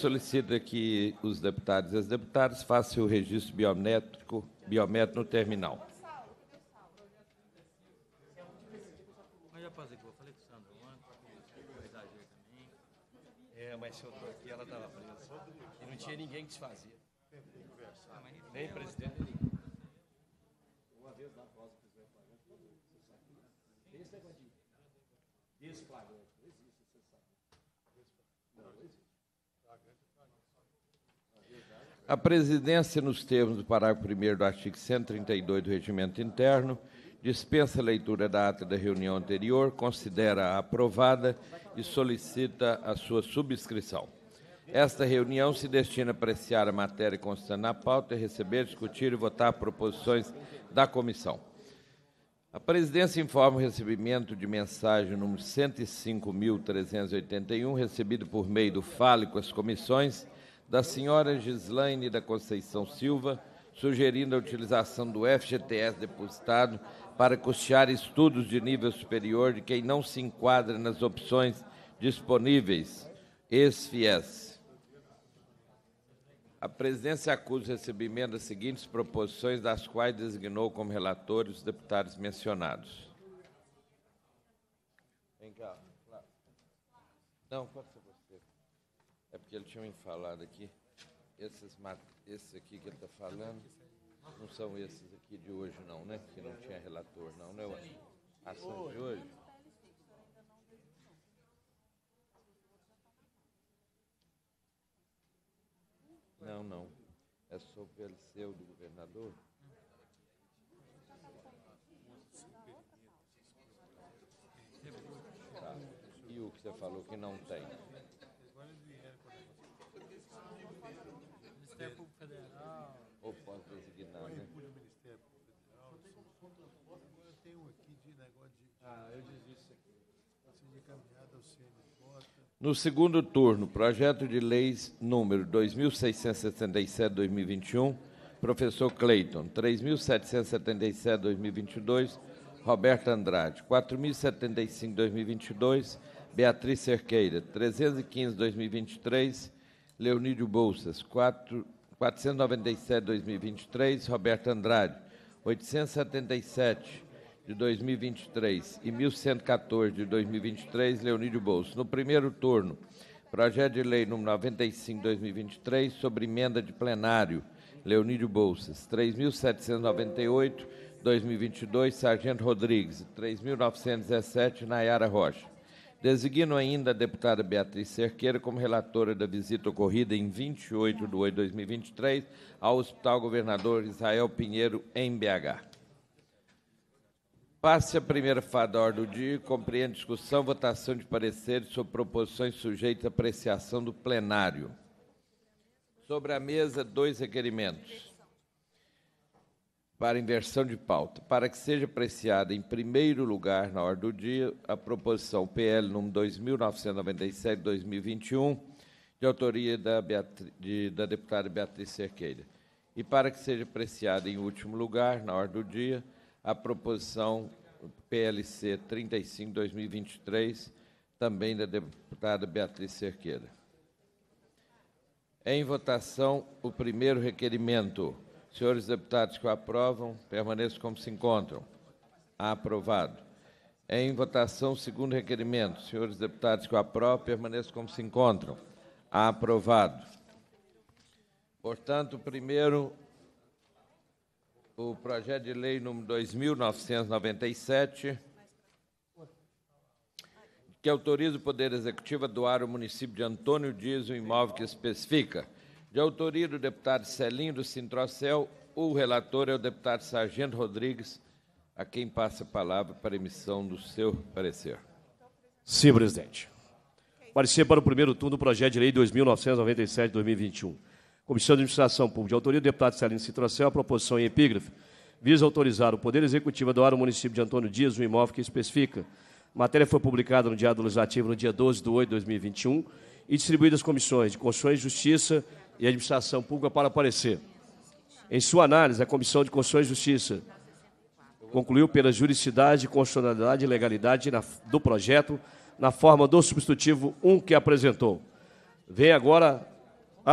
solicita que os deputados e as deputadas façam o registro biométrico, biométrico no terminal. É, né? é, mas se eu estou aqui, ela estava presa. E não tinha ninguém que desfazia. Nem presidente, nem ninguém. Uma vez na pausa, presidente. Esse negócio o desflagrante. A presidência, nos termos do parágrafo 1 do artigo 132 do Regimento Interno, dispensa a leitura da ata da reunião anterior, considera-a aprovada e solicita a sua subscrição. Esta reunião se destina a apreciar a matéria constante na pauta e receber, discutir e votar proposições da comissão. A presidência informa o recebimento de mensagem número 105.381, recebido por meio do Fale com as comissões, da senhora Gislaine da Conceição Silva, sugerindo a utilização do FGTS depositado para custear estudos de nível superior de quem não se enquadra nas opções disponíveis, ex-FIES. A presidência acusa o recebimento das seguintes proposições, das quais designou como relatores os deputados mencionados. Vem cá. Não, pode ser que ele tinha me falado aqui, esses, esses aqui que ele está falando, não são esses aqui de hoje não, né? Que não tinha relator não, né? A ação ah, de hoje. Não, não. É sobre o ser do governador? Tá. E o que você falou que não tem? Ah, no segundo turno, projeto de leis número 2667-2021, professor Cleiton, 3777-2022, Roberto Andrade, 4075-2022, Beatriz Cerqueira, 315-2023, Leonídio Bolsas, 497-2023, Roberto Andrade, 877 de 2023 e 1114 de 2023, Leonídio Bolso. No primeiro turno, projeto de lei número 95/2023 sobre emenda de plenário, Leonídio Bolsas. 3798 2022, Sargento Rodrigues. 3917, Nayara Rocha. Designo ainda a deputada Beatriz Cerqueira como relatora da visita ocorrida em 28 de 8 de 2023 ao Hospital Governador Israel Pinheiro, em BH. Passe a primeira fada ordem do dia, compreende discussão, votação de pareceres sobre proposições sujeitas à apreciação do plenário. Sobre a mesa, dois requerimentos. Para inversão de pauta, para que seja apreciada em primeiro lugar na ordem do dia a proposição PL n.º 2997/2021, de autoria da, de, da deputada Beatriz Cerqueira, e para que seja apreciada em último lugar na ordem do dia a proposição PLC 35-2023, também da deputada Beatriz Cerqueira. Em votação, o primeiro requerimento. Senhores deputados que o aprovam, permaneçam como se encontram. Aprovado. Em votação, o segundo requerimento. Senhores deputados que o aprovam, permaneçam como se encontram. Aprovado. Portanto, o primeiro o projeto de lei número 2997, que autoriza o Poder Executivo a doar ao município de Antônio Dias o imóvel que especifica. De autoria do deputado Celinho do Sintrocel, o relator é o deputado Sargento Rodrigues, a quem passa a palavra para emissão do seu parecer. Sim, presidente. Parecer para o primeiro turno do projeto de lei 2997-2021. Comissão de Administração Pública, de autoria do deputado Celino Citrocel, a proposição em epígrafe, visa autorizar o Poder Executivo a doar ao município de Antônio Dias um imóvel que especifica. A matéria foi publicada no Diário Legislativo no dia 12 de 8 de 2021 e distribuída às comissões de Constituição e Justiça e Administração Pública para aparecer. Em sua análise, a Comissão de Constituição e Justiça concluiu pela juridicidade, constitucionalidade e legalidade do projeto na forma do substitutivo 1 que apresentou. Vem agora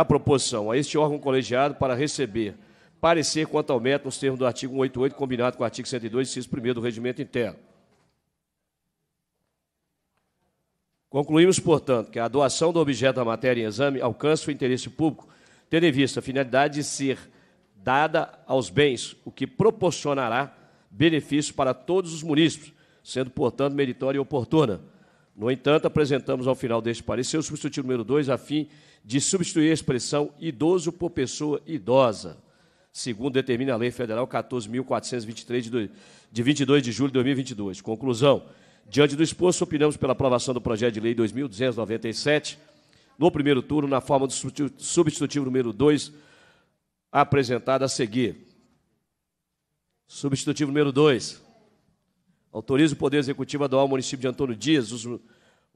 a proposição a este órgão colegiado para receber parecer quanto ao método nos termos do artigo 188, combinado com o artigo 102, inciso 1 do Regimento Interno. Concluímos, portanto, que a doação do objeto da matéria em exame alcança o interesse público, tendo em vista a finalidade de ser dada aos bens, o que proporcionará benefícios para todos os munícipes, sendo, portanto, meritória e oportuna. No entanto, apresentamos ao final deste parecer o substitutivo número 2, a fim de de substituir a expressão idoso por pessoa idosa, segundo determina a Lei Federal 14.423, de, 22 de julho de 2022. Conclusão. Diante do exposto, opinamos pela aprovação do projeto de lei 2297, no primeiro turno, na forma do substitutivo número 2, apresentado a seguir. Substitutivo número 2. Autoriza o Poder Executivo a doar ao município de Antônio Dias os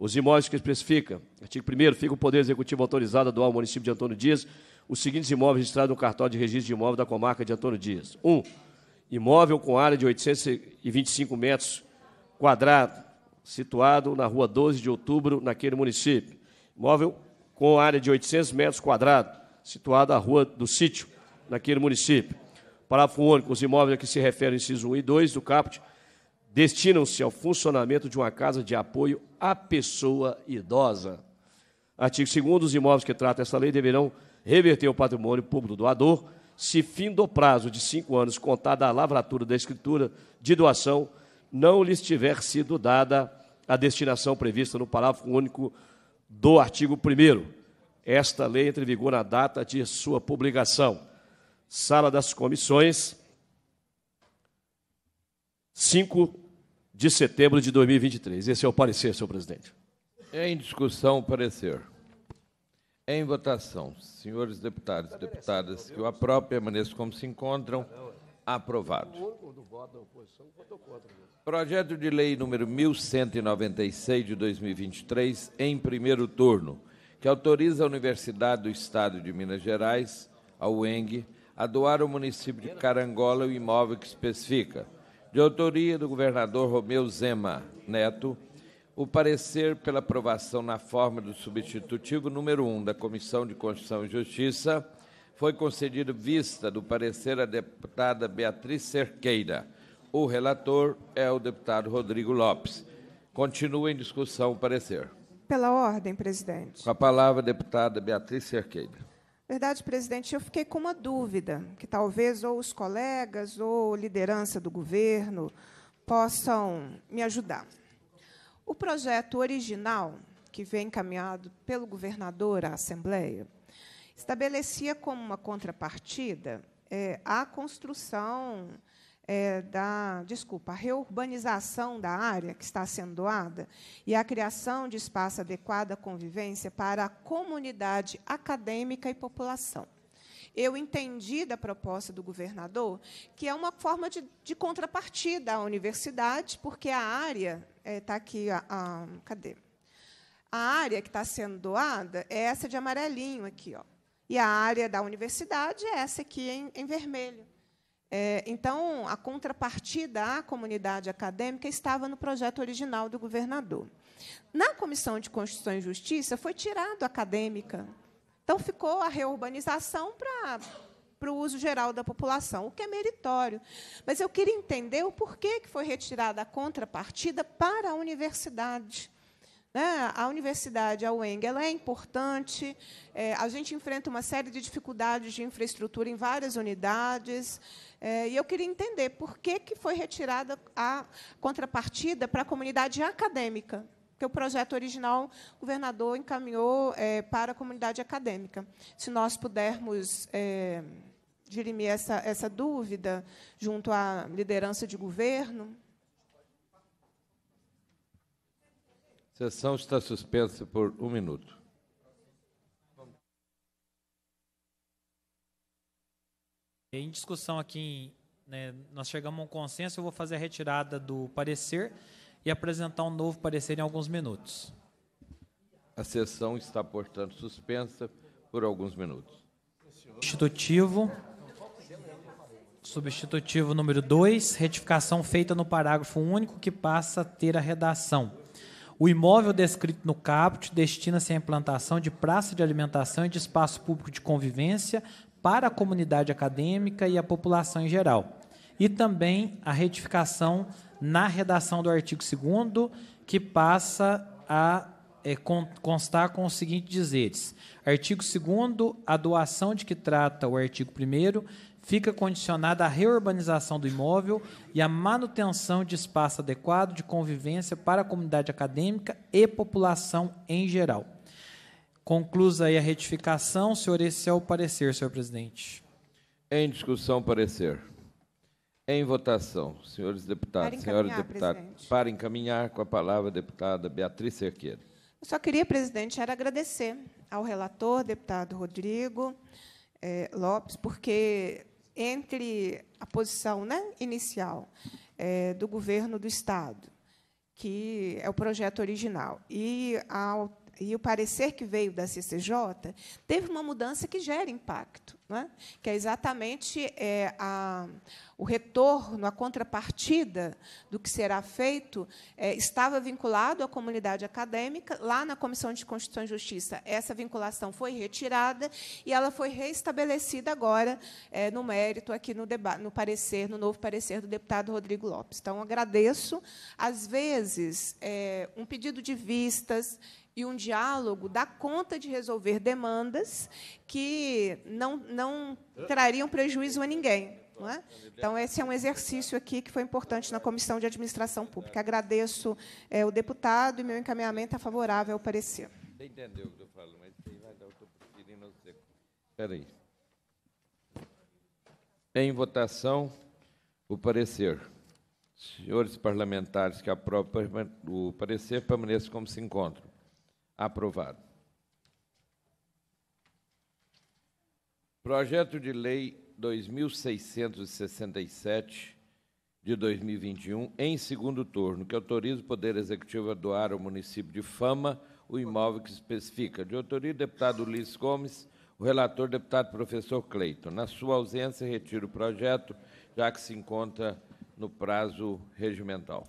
os imóveis que especifica, artigo 1 fica o Poder Executivo autorizado a doar ao município de Antônio Dias os seguintes imóveis registrados no cartório de registro de imóvel da comarca de Antônio Dias. 1. Um, imóvel com área de 825 metros quadrados, situado na rua 12 de outubro, naquele município. Imóvel com área de 800 metros quadrados, situado à rua do sítio, naquele município. Parágrafo único. Os imóveis a que se referem inciso 1 e 2 do caput destinam-se ao funcionamento de uma casa de apoio à pessoa idosa. Artigo 2 os imóveis que trata essa lei deverão reverter o patrimônio público do doador se fim do prazo de cinco anos contada a lavratura da escritura de doação não lhes tiver sido dada a destinação prevista no parágrafo único do artigo 1 Esta lei entra em vigor na data de sua publicação. Sala das Comissões, 5 de setembro de 2023. Esse é o parecer, senhor presidente. Em discussão, o parecer. Em votação, senhores deputados e deputadas, que o aprovem permaneçam como se encontram. Aprovado. Projeto de lei número 1196 de 2023, em primeiro turno, que autoriza a Universidade do Estado de Minas Gerais, a UENG, a doar ao município de Carangola o imóvel que especifica de autoria do governador Romeu Zema Neto, o parecer pela aprovação na forma do substitutivo número 1 da Comissão de Constituição e Justiça foi concedido vista do parecer à deputada Beatriz Cerqueira. O relator é o deputado Rodrigo Lopes. Continua em discussão o parecer. Pela ordem, presidente. Com a palavra, deputada Beatriz Cerqueira. Verdade, presidente, eu fiquei com uma dúvida, que talvez ou os colegas ou liderança do governo possam me ajudar. O projeto original, que vem encaminhado pelo governador à Assembleia, estabelecia como uma contrapartida é, a construção é, da, desculpa, a reurbanização da área que está sendo doada e a criação de espaço adequado à convivência para a comunidade acadêmica e população. Eu entendi da proposta do governador que é uma forma de, de contrapartida à universidade, porque a área está é, tá aqui, a, a, cadê? A área que está sendo doada é essa de amarelinho aqui, ó. E a área da universidade é essa aqui em, em vermelho. É, então, a contrapartida à comunidade acadêmica estava no projeto original do governador. Na Comissão de Constituição e Justiça, foi tirado a acadêmica. Então, ficou a reurbanização para para o uso geral da população, o que é meritório. Mas eu queria entender o porquê que foi retirada a contrapartida para a universidade. Né? A universidade, a UENG, ela é importante. É, a gente enfrenta uma série de dificuldades de infraestrutura em várias unidades. É, e eu queria entender por que, que foi retirada a contrapartida para a comunidade acadêmica, que o projeto original o governador encaminhou é, para a comunidade acadêmica. Se nós pudermos é, dirimir essa, essa dúvida junto à liderança de governo, sessão está suspensa por um minuto. Em discussão aqui, né, nós chegamos a um consenso, eu vou fazer a retirada do parecer e apresentar um novo parecer em alguns minutos. A sessão está, portanto, suspensa por alguns minutos. Substitutivo. Substitutivo número 2, retificação feita no parágrafo único que passa a ter a redação. O imóvel descrito no caput destina-se à implantação de praça de alimentação e de espaço público de convivência para a comunidade acadêmica e a população em geral. E também a retificação na redação do artigo 2 que passa a é, constar com os seguintes dizeres. Artigo 2 a doação de que trata o artigo 1 fica condicionada à reurbanização do imóvel e à manutenção de espaço adequado de convivência para a comunidade acadêmica e população em geral. Conclusa aí a retificação, senhor, esse é o parecer, senhor presidente. Em discussão, parecer. Em votação, senhores deputados, senhoras deputadas, para encaminhar com a palavra a deputada Beatriz Cerqueira. Eu só queria, presidente, era agradecer ao relator, deputado Rodrigo eh, Lopes, porque entre a posição né, inicial é, do governo do Estado, que é o projeto original, e a e o parecer que veio da CCJ, teve uma mudança que gera impacto, é? que é exatamente é, a, o retorno, a contrapartida do que será feito, é, estava vinculado à comunidade acadêmica. Lá na Comissão de Constituição e Justiça, essa vinculação foi retirada e ela foi reestabelecida agora é, no mérito, aqui no, no parecer, no novo parecer do deputado Rodrigo Lopes. Então, agradeço. Às vezes, é, um pedido de vistas e um diálogo dá conta de resolver demandas que não, não trariam prejuízo a ninguém. É? Então, esse é um exercício aqui que foi importante na Comissão de Administração Pública. Agradeço é, o deputado e meu encaminhamento é favorável ao parecer. entendeu o que eu falo, mas aí vai dar o que eu Espera aí. Em votação, o parecer. Senhores parlamentares que aprovam o parecer, permaneçam como se encontram. Aprovado. Projeto de Lei 2667 de 2021, em segundo turno, que autoriza o Poder Executivo a doar ao município de Fama o imóvel que especifica. De autoria, deputado Ulisses Gomes, o relator, deputado professor Cleiton. Na sua ausência, retiro o projeto, já que se encontra no prazo regimental.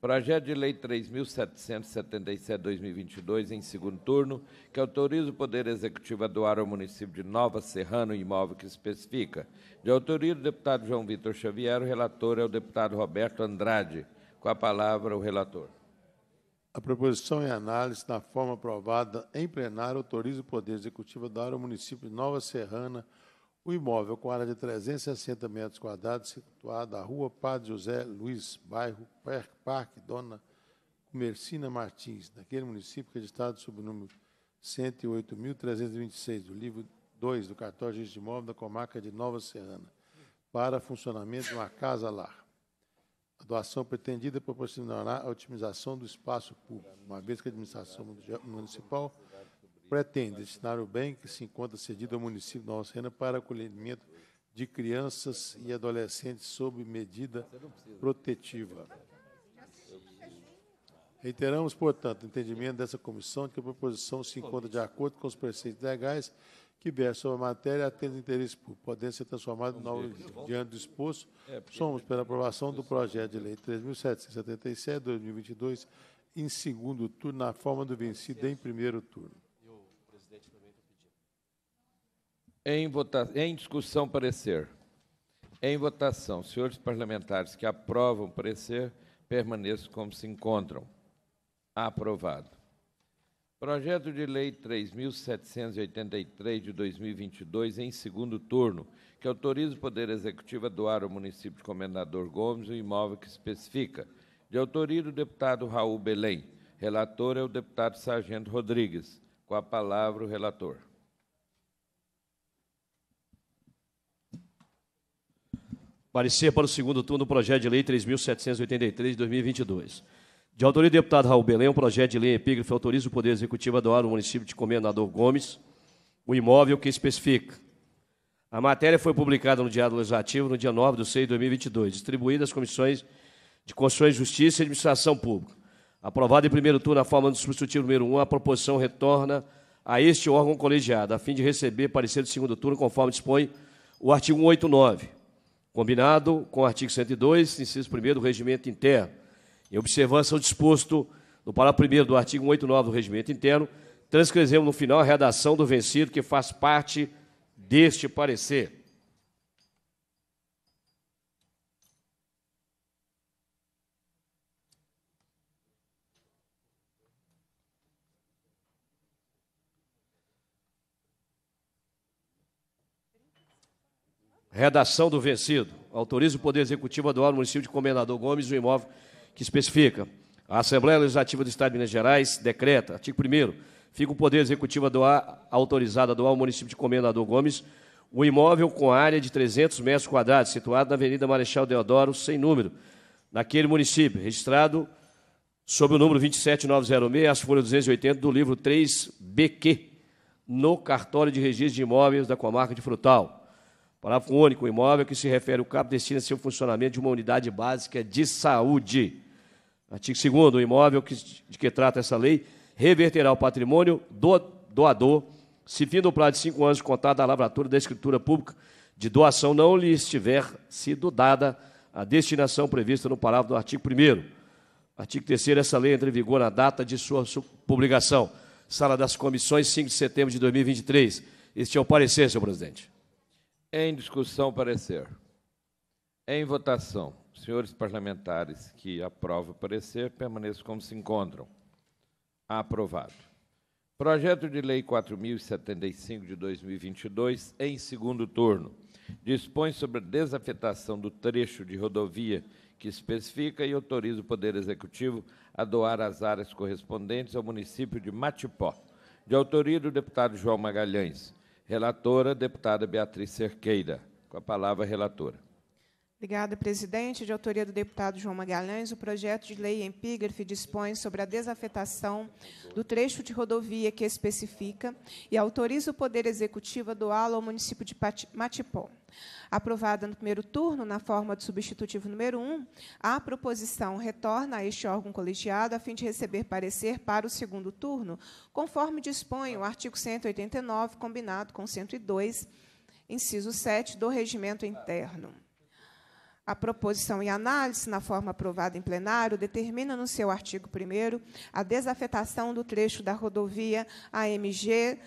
Projeto de Lei 3.777-2022, em segundo turno, que autoriza o Poder Executivo a doar ao município de Nova Serrana o imóvel que especifica. De autoria do deputado João Vitor Xavier, o relator é o deputado Roberto Andrade. Com a palavra, o relator. A proposição em análise, na forma aprovada em plenário, autoriza o Poder Executivo a doar ao município de Nova Serrana o imóvel, com área de 360 metros quadrados, situado na rua Padre José Luiz, bairro Parque Dona Comercina Martins, naquele município é registrado sob o número 108.326 do livro 2 do cartório de registro de imóvel da comarca de Nova Serrana, para funcionamento de uma casa-lar. A doação pretendida é proporcionará a otimização do espaço público, uma vez que a administração municipal pretende destinar o bem que se encontra cedido ao município de Nova Serena para acolhimento de crianças e adolescentes sob medida protetiva. Reiteramos, portanto, o entendimento dessa comissão de que a proposição se encontra de acordo com os preceitos legais que versam sobre a matéria atende interesse público, podendo ser transformado no diante do exposto. Somos pela aprovação do projeto de lei 3.777, 2022, em segundo turno, na forma do vencido em primeiro turno. Em, vota... em discussão, parecer. Em votação, senhores parlamentares que aprovam o parecer, permaneçam como se encontram. Aprovado. Projeto de Lei 3.783 de 2022, em segundo turno, que autoriza o Poder Executivo a doar ao município de Comendador Gomes o imóvel que especifica. De autoria do deputado Raul Belém. Relator é o deputado Sargento Rodrigues. Com a palavra, o relator. Parecer para o segundo turno do projeto de lei 3.783 de 2022. De autoria do deputado Raul Belém, um projeto de lei epígrafe autoriza o Poder Executivo a doar ao município de Comendador Gomes o imóvel que especifica. A matéria foi publicada no Diário Legislativo no dia 9 de 6 de 2022, distribuída às comissões de Constituição e Justiça e Administração Pública. Aprovada em primeiro turno, na forma do substitutivo número 1, a proposição retorna a este órgão colegiado, a fim de receber parecer do segundo turno, conforme dispõe o artigo 189 combinado com o artigo 102, inciso 1 do Regimento Interno. Em observância ao disposto no parágrafo 1 do artigo 189 do Regimento Interno, transcrevemos no final a redação do vencido que faz parte deste parecer. Redação do vencido. Autoriza o Poder Executivo a doar ao município de Comendador Gomes o imóvel que especifica. A Assembleia Legislativa do Estado de Minas Gerais decreta, artigo 1 fica o Poder Executivo a doar, autorizado a doar ao município de Comendador Gomes o imóvel com área de 300 metros quadrados, situado na Avenida Marechal Deodoro, sem número, naquele município, registrado sob o número 27906, as folhas 280 do livro 3BQ, no cartório de registro de imóveis da comarca de Frutal. Parágrafo único. O imóvel que se refere ao cabo destina-se ao funcionamento de uma unidade básica de saúde. Artigo 2 O imóvel que, de que trata essa lei reverterá o patrimônio do doador se vindo o prazo de cinco anos contado da lavratura da escritura pública de doação não lhe estiver sido dada a destinação prevista no parágrafo do artigo 1 Artigo 3 Essa lei entra em vigor na data de sua publicação. Sala das Comissões, 5 de setembro de 2023. Este é o parecer, senhor presidente. Em discussão, parecer. Em votação, senhores parlamentares que aprovam o parecer, permaneçam como se encontram. Aprovado. Projeto de Lei 4075 de 2022, em segundo turno, dispõe sobre a desafetação do trecho de rodovia que especifica e autoriza o Poder Executivo a doar as áreas correspondentes ao município de Matipó, de autoria do deputado João Magalhães, Relatora, deputada Beatriz Cerqueira. Com a palavra, relatora. Obrigada, presidente. De autoria do deputado João Magalhães, o projeto de lei em epígrafe dispõe sobre a desafetação do trecho de rodovia que especifica e autoriza o Poder Executivo a doá-lo ao município de Matipó. Aprovada no primeiro turno, na forma de substitutivo número 1, a proposição retorna a este órgão colegiado a fim de receber parecer para o segundo turno, conforme dispõe o artigo 189, combinado com 102, inciso 7, do regimento interno. A proposição e análise, na forma aprovada em plenário, determina no seu artigo 1 a desafetação do trecho da rodovia AMG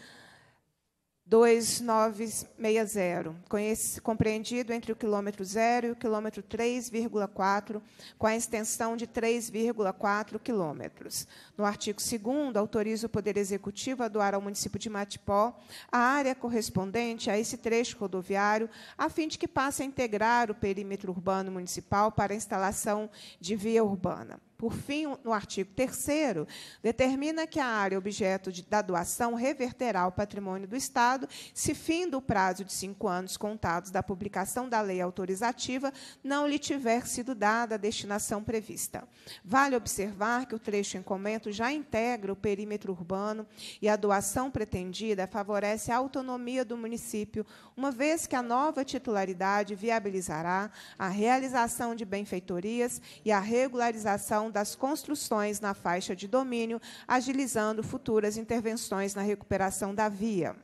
2960, compreendido entre o quilômetro 0 e o quilômetro 3,4, com a extensão de 3,4 quilômetros. No artigo 2 autoriza o Poder Executivo a doar ao município de Matipó a área correspondente a esse trecho rodoviário, a fim de que passe a integrar o perímetro urbano municipal para a instalação de via urbana. Por fim, no artigo 3 determina que a área objeto de, da doação reverterá ao patrimônio do Estado se fim do prazo de cinco anos contados da publicação da lei autorizativa não lhe tiver sido dada a destinação prevista. Vale observar que o trecho em comento já integra o perímetro urbano e a doação pretendida favorece a autonomia do município, uma vez que a nova titularidade viabilizará a realização de benfeitorias e a regularização das construções na faixa de domínio, agilizando futuras intervenções na recuperação da via.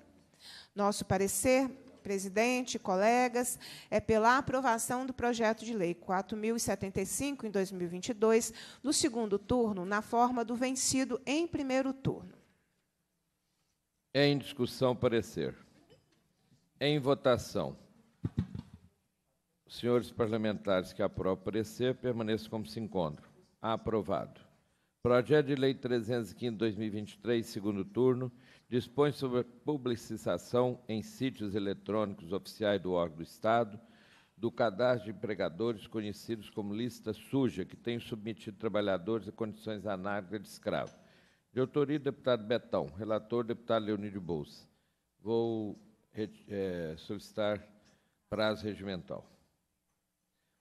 Nosso parecer presidente, colegas, é pela aprovação do projeto de lei 4075 em 2022, no segundo turno, na forma do vencido em primeiro turno. Em discussão, parecer. Em votação. Os senhores parlamentares que aprovam parecer, permaneçam como se encontram. Aprovado. Projeto de Lei 305 2023, segundo turno, dispõe sobre a publicização em sítios eletrônicos oficiais do órgão do Estado do cadastro de empregadores conhecidos como lista suja, que tem submetido trabalhadores a condições análogas de escravo. De autoria, deputado Betão. Relator, deputado de Bolsa. Vou é, solicitar prazo regimental.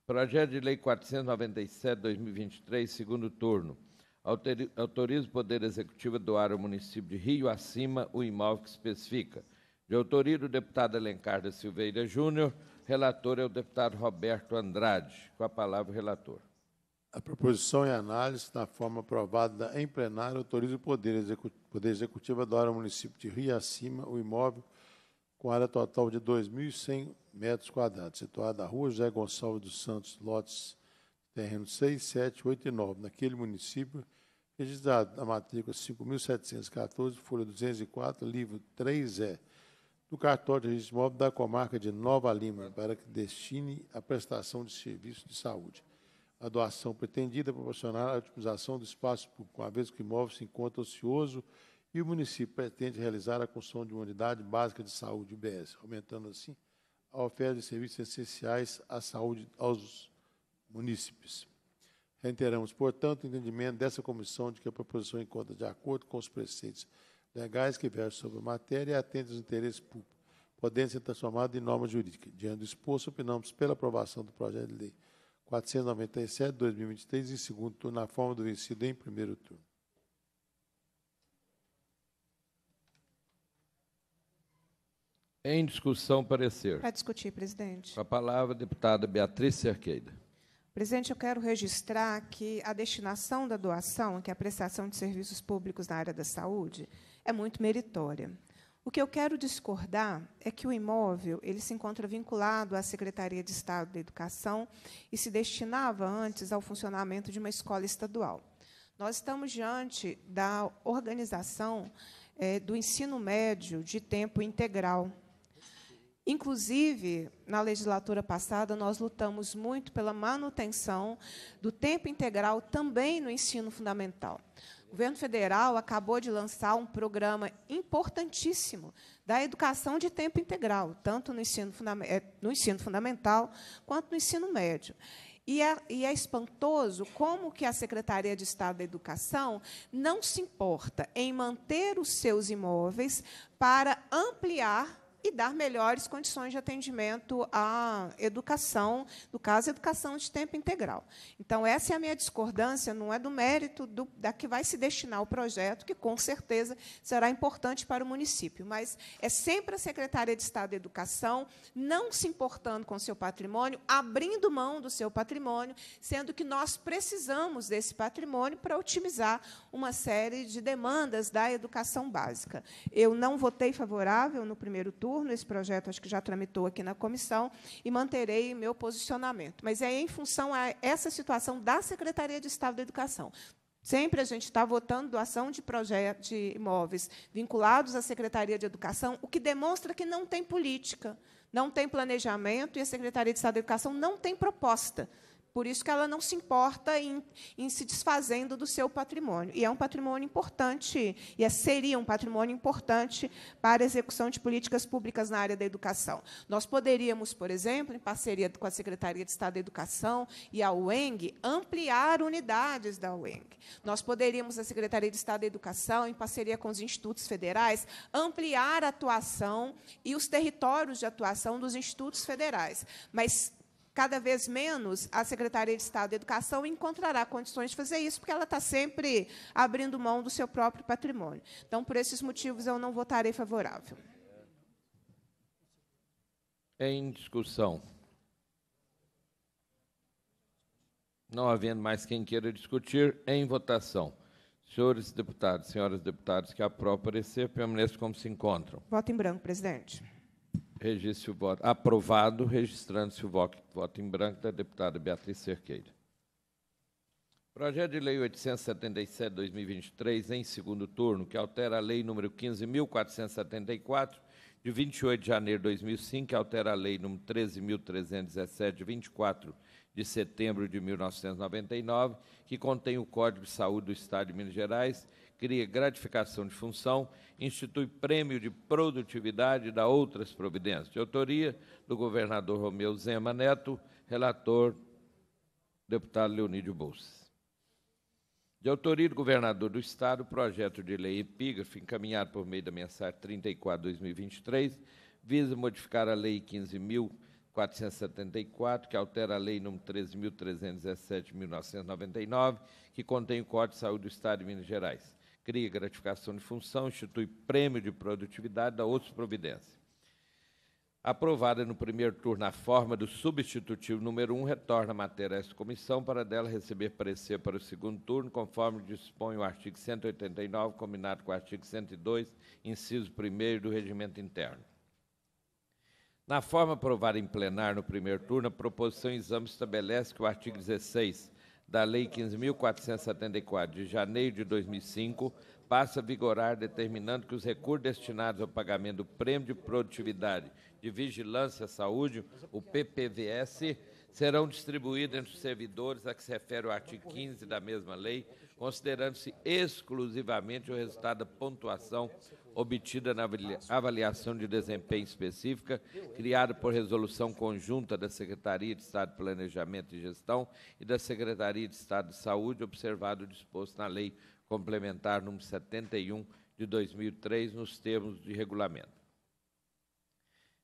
Projeto de Lei 497-2023, segundo turno. Autoriza o Poder Executivo a doar ao município de Rio Acima o imóvel que especifica. De autoria do deputado Alencar da Silveira Júnior, relator é o deputado Roberto Andrade. Com a palavra, o relator. A proposição e análise, na forma aprovada em plenário, autoriza o Poder Executivo, Poder Executivo a doar ao município de Rio Acima o imóvel com área total de 2.100 metros quadrados, situada na rua José Gonçalves dos Santos, lotes terreno 6, 7, 8 e 9, naquele município, registrado na matrícula 5.714, folha 204, livro 3E, é, do cartório de registro móvel da comarca de Nova Lima, para que destine a prestação de serviços de saúde. A doação pretendida é proporcionar a otimização do espaço público, uma vez que o imóvel se encontra ocioso e o município pretende realizar a construção de uma unidade básica de saúde, UBS, aumentando assim a oferta de serviços essenciais à saúde aos munícipes. Reiteramos, portanto, o entendimento dessa comissão de que a proposição encontra de acordo com os preceitos legais que versam sobre a matéria e atende aos interesses públicos, podendo ser transformada em norma jurídica. Diante do exposto, opinamos pela aprovação do projeto de lei 497-2023 em segundo turno, na forma do vencido em primeiro turno. Em discussão, parecer. Para discutir, presidente. Com a palavra, deputada Beatriz Cerqueira. Presidente, eu quero registrar que a destinação da doação, que é a prestação de serviços públicos na área da saúde, é muito meritória. O que eu quero discordar é que o imóvel ele se encontra vinculado à Secretaria de Estado da Educação e se destinava antes ao funcionamento de uma escola estadual. Nós estamos diante da organização é, do ensino médio de tempo integral Inclusive, na legislatura passada, nós lutamos muito pela manutenção do tempo integral também no ensino fundamental. O governo federal acabou de lançar um programa importantíssimo da educação de tempo integral, tanto no ensino, eh, no ensino fundamental quanto no ensino médio. E é, e é, espantoso como que a Secretaria de Estado da Educação não se importa em manter os seus imóveis para ampliar e dar melhores condições de atendimento à educação, no caso, educação de tempo integral. Então, essa é a minha discordância, não é do mérito do, da que vai se destinar o projeto, que com certeza será importante para o município, mas é sempre a Secretaria de Estado da Educação não se importando com o seu patrimônio, abrindo mão do seu patrimônio, sendo que nós precisamos desse patrimônio para otimizar uma série de demandas da educação básica. Eu não votei favorável no primeiro turno, turno. Esse projeto acho que já tramitou aqui na comissão e manterei meu posicionamento. Mas é em função a essa situação da Secretaria de Estado da Educação. Sempre a gente está votando doação de, de imóveis vinculados à Secretaria de Educação, o que demonstra que não tem política, não tem planejamento e a Secretaria de Estado da Educação não tem proposta. Por isso que ela não se importa em, em, se desfazendo do seu patrimônio. E é um patrimônio importante, e é, seria um patrimônio importante para a execução de políticas públicas na área da educação. Nós poderíamos, por exemplo, em parceria com a Secretaria de Estado da Educação e a UENG, ampliar unidades da UENG. Nós poderíamos, a Secretaria de Estado da Educação, em parceria com os institutos federais, ampliar a atuação e os territórios de atuação dos institutos federais. Mas cada vez menos a Secretaria de Estado da Educação encontrará condições de fazer isso, porque ela está sempre abrindo mão do seu próprio patrimônio. Então, por esses motivos, eu não votarei favorável. Em discussão. Não havendo mais quem queira discutir, em votação. Senhores deputados, senhoras deputadas, que aprovam parecer, permaneçam como se encontram. Voto em branco, presidente. Registro voto. Aprovado, registrando-se o voto, voto em branco da deputada Beatriz Cerqueira. Projeto de Lei 877-2023, em segundo turno, que altera a Lei nº 15.474, de 28 de janeiro de 2005, que altera a Lei nº 13.317, de 24 de setembro de 1999, que contém o Código de Saúde do Estado de Minas Gerais cria gratificação de função, institui prêmio de produtividade e dá outras providências. De autoria do governador Romeu Zema Neto, relator deputado Leonídio Bolsas. De autoria do governador do Estado, projeto de lei epígrafe encaminhado por meio da mensagem 34-2023 visa modificar a Lei 15.474, que altera a Lei nº 13.317 1999, que contém o Código de Saúde do Estado de Minas Gerais cria gratificação de função, institui prêmio de produtividade da outra providência. Aprovada no primeiro turno a forma do substitutivo número 1, um, retorna a matéria a essa comissão para dela receber parecer para o segundo turno, conforme dispõe o artigo 189, combinado com o artigo 102, inciso 1 do regimento interno. Na forma aprovada em plenário no primeiro turno, a proposição em exame estabelece que o artigo 16 da Lei 15.474, de janeiro de 2005, passa a vigorar determinando que os recursos destinados ao pagamento do Prêmio de Produtividade de Vigilância à Saúde, o PPVS, serão distribuídos entre os servidores a que se refere o artigo 15 da mesma lei, considerando-se exclusivamente o resultado da pontuação obtida na avaliação de desempenho específica, criada por resolução conjunta da Secretaria de Estado de Planejamento e Gestão e da Secretaria de Estado de Saúde, observado o disposto na Lei Complementar nº 71 de 2003, nos termos de regulamento.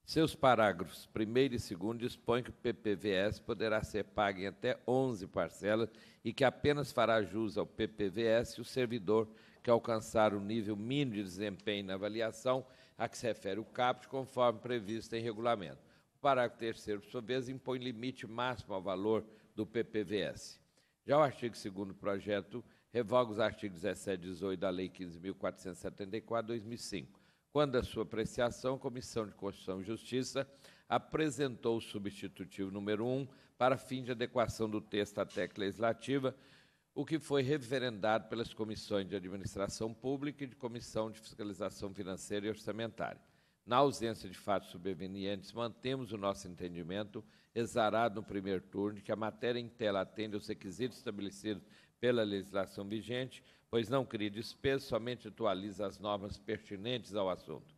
Seus parágrafos 1 e 2 dispõem que o PPVS poderá ser pago em até 11 parcelas e que apenas fará jus ao PPVS o servidor que alcançar o nível mínimo de desempenho na avaliação a que se refere o CAPT, conforme previsto em regulamento. O parágrafo terceiro, por sua vez, impõe limite máximo ao valor do PPVS. Já o artigo 2 do projeto revoga os artigos 17 e 18 da Lei 15.474, 2005, quando a sua apreciação, a Comissão de Constituição e Justiça apresentou o substitutivo número 1 para fim de adequação do texto à técnica legislativa, o que foi referendado pelas comissões de administração pública e de comissão de fiscalização financeira e orçamentária. Na ausência de fatos subvenientes, mantemos o nosso entendimento, exarado no primeiro turno, de que a matéria em tela atende aos requisitos estabelecidos pela legislação vigente, pois não cria despesa, somente atualiza as normas pertinentes ao assunto.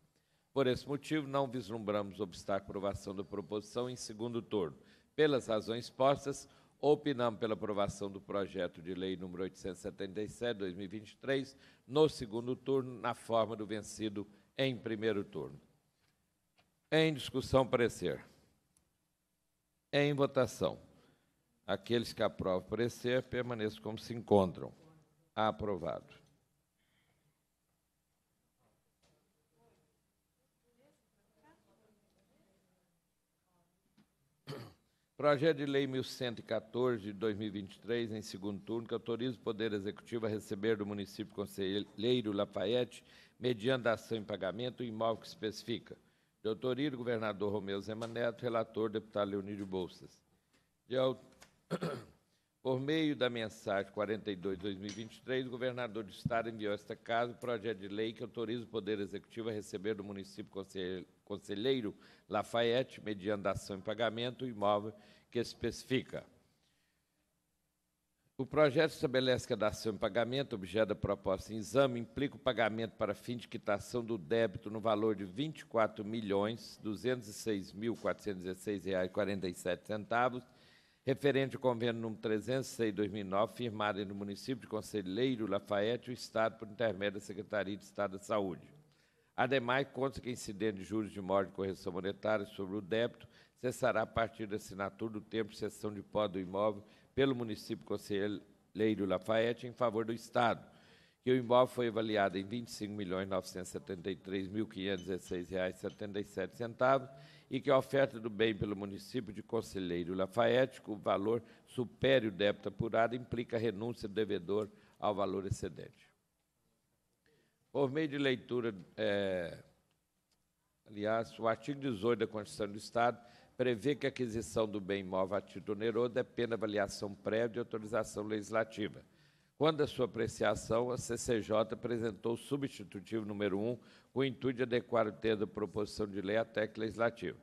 Por esse motivo, não vislumbramos obstáculo à aprovação da proposição em segundo turno. Pelas razões postas, opinamos pela aprovação do projeto de lei número 877, 2023, no segundo turno, na forma do vencido em primeiro turno. Em discussão, parecer. Em votação. Aqueles que aprovam o parecer permaneçam como se encontram. Aprovado. Projeto de Lei 1114 de 2023, em segundo turno, que autoriza o Poder Executivo a receber do município conselheiro Lafayette, mediante ação em pagamento, o imóvel que especifica. De autoria do governador Romeu Zema Neto, relator deputado Leonídio Bolsas. De, aut... Por meio da mensagem 42-2023, o governador do Estado enviou a esta casa o projeto de lei que autoriza o Poder Executivo a receber do município conselheiro Lafayette, mediante ação em pagamento, o imóvel que especifica. O projeto estabelece que a dação em pagamento, objeto da proposta em exame, implica o pagamento para fim de quitação do débito no valor de R$ 24.206.416,47 referente ao convênio número 306 de 2009, firmado no município de Conselheiro Lafayette, o Estado, por intermédio da Secretaria de Estado da Saúde. Ademais, consta que incidente de juros de morte de correção monetária sobre o débito cessará a partir da assinatura do tempo de cessão de pó do imóvel pelo município Conselheiro Lafayette em favor do Estado, que o imóvel foi avaliado em R$ 25.973.516,77 e que a oferta do bem pelo município de Conselheiro Lafayette, com valor supere o débito apurado, implica renúncia do devedor ao valor excedente. Por meio de leitura, é, aliás, o artigo 18 da Constituição do Estado prevê que a aquisição do bem imóvel a título oneroso depende é da avaliação prévia de autorização legislativa. Quando a sua apreciação, a CCJ apresentou o substitutivo número 1 com o intuito de adequar o texto da proposição de lei à técnica legislativa.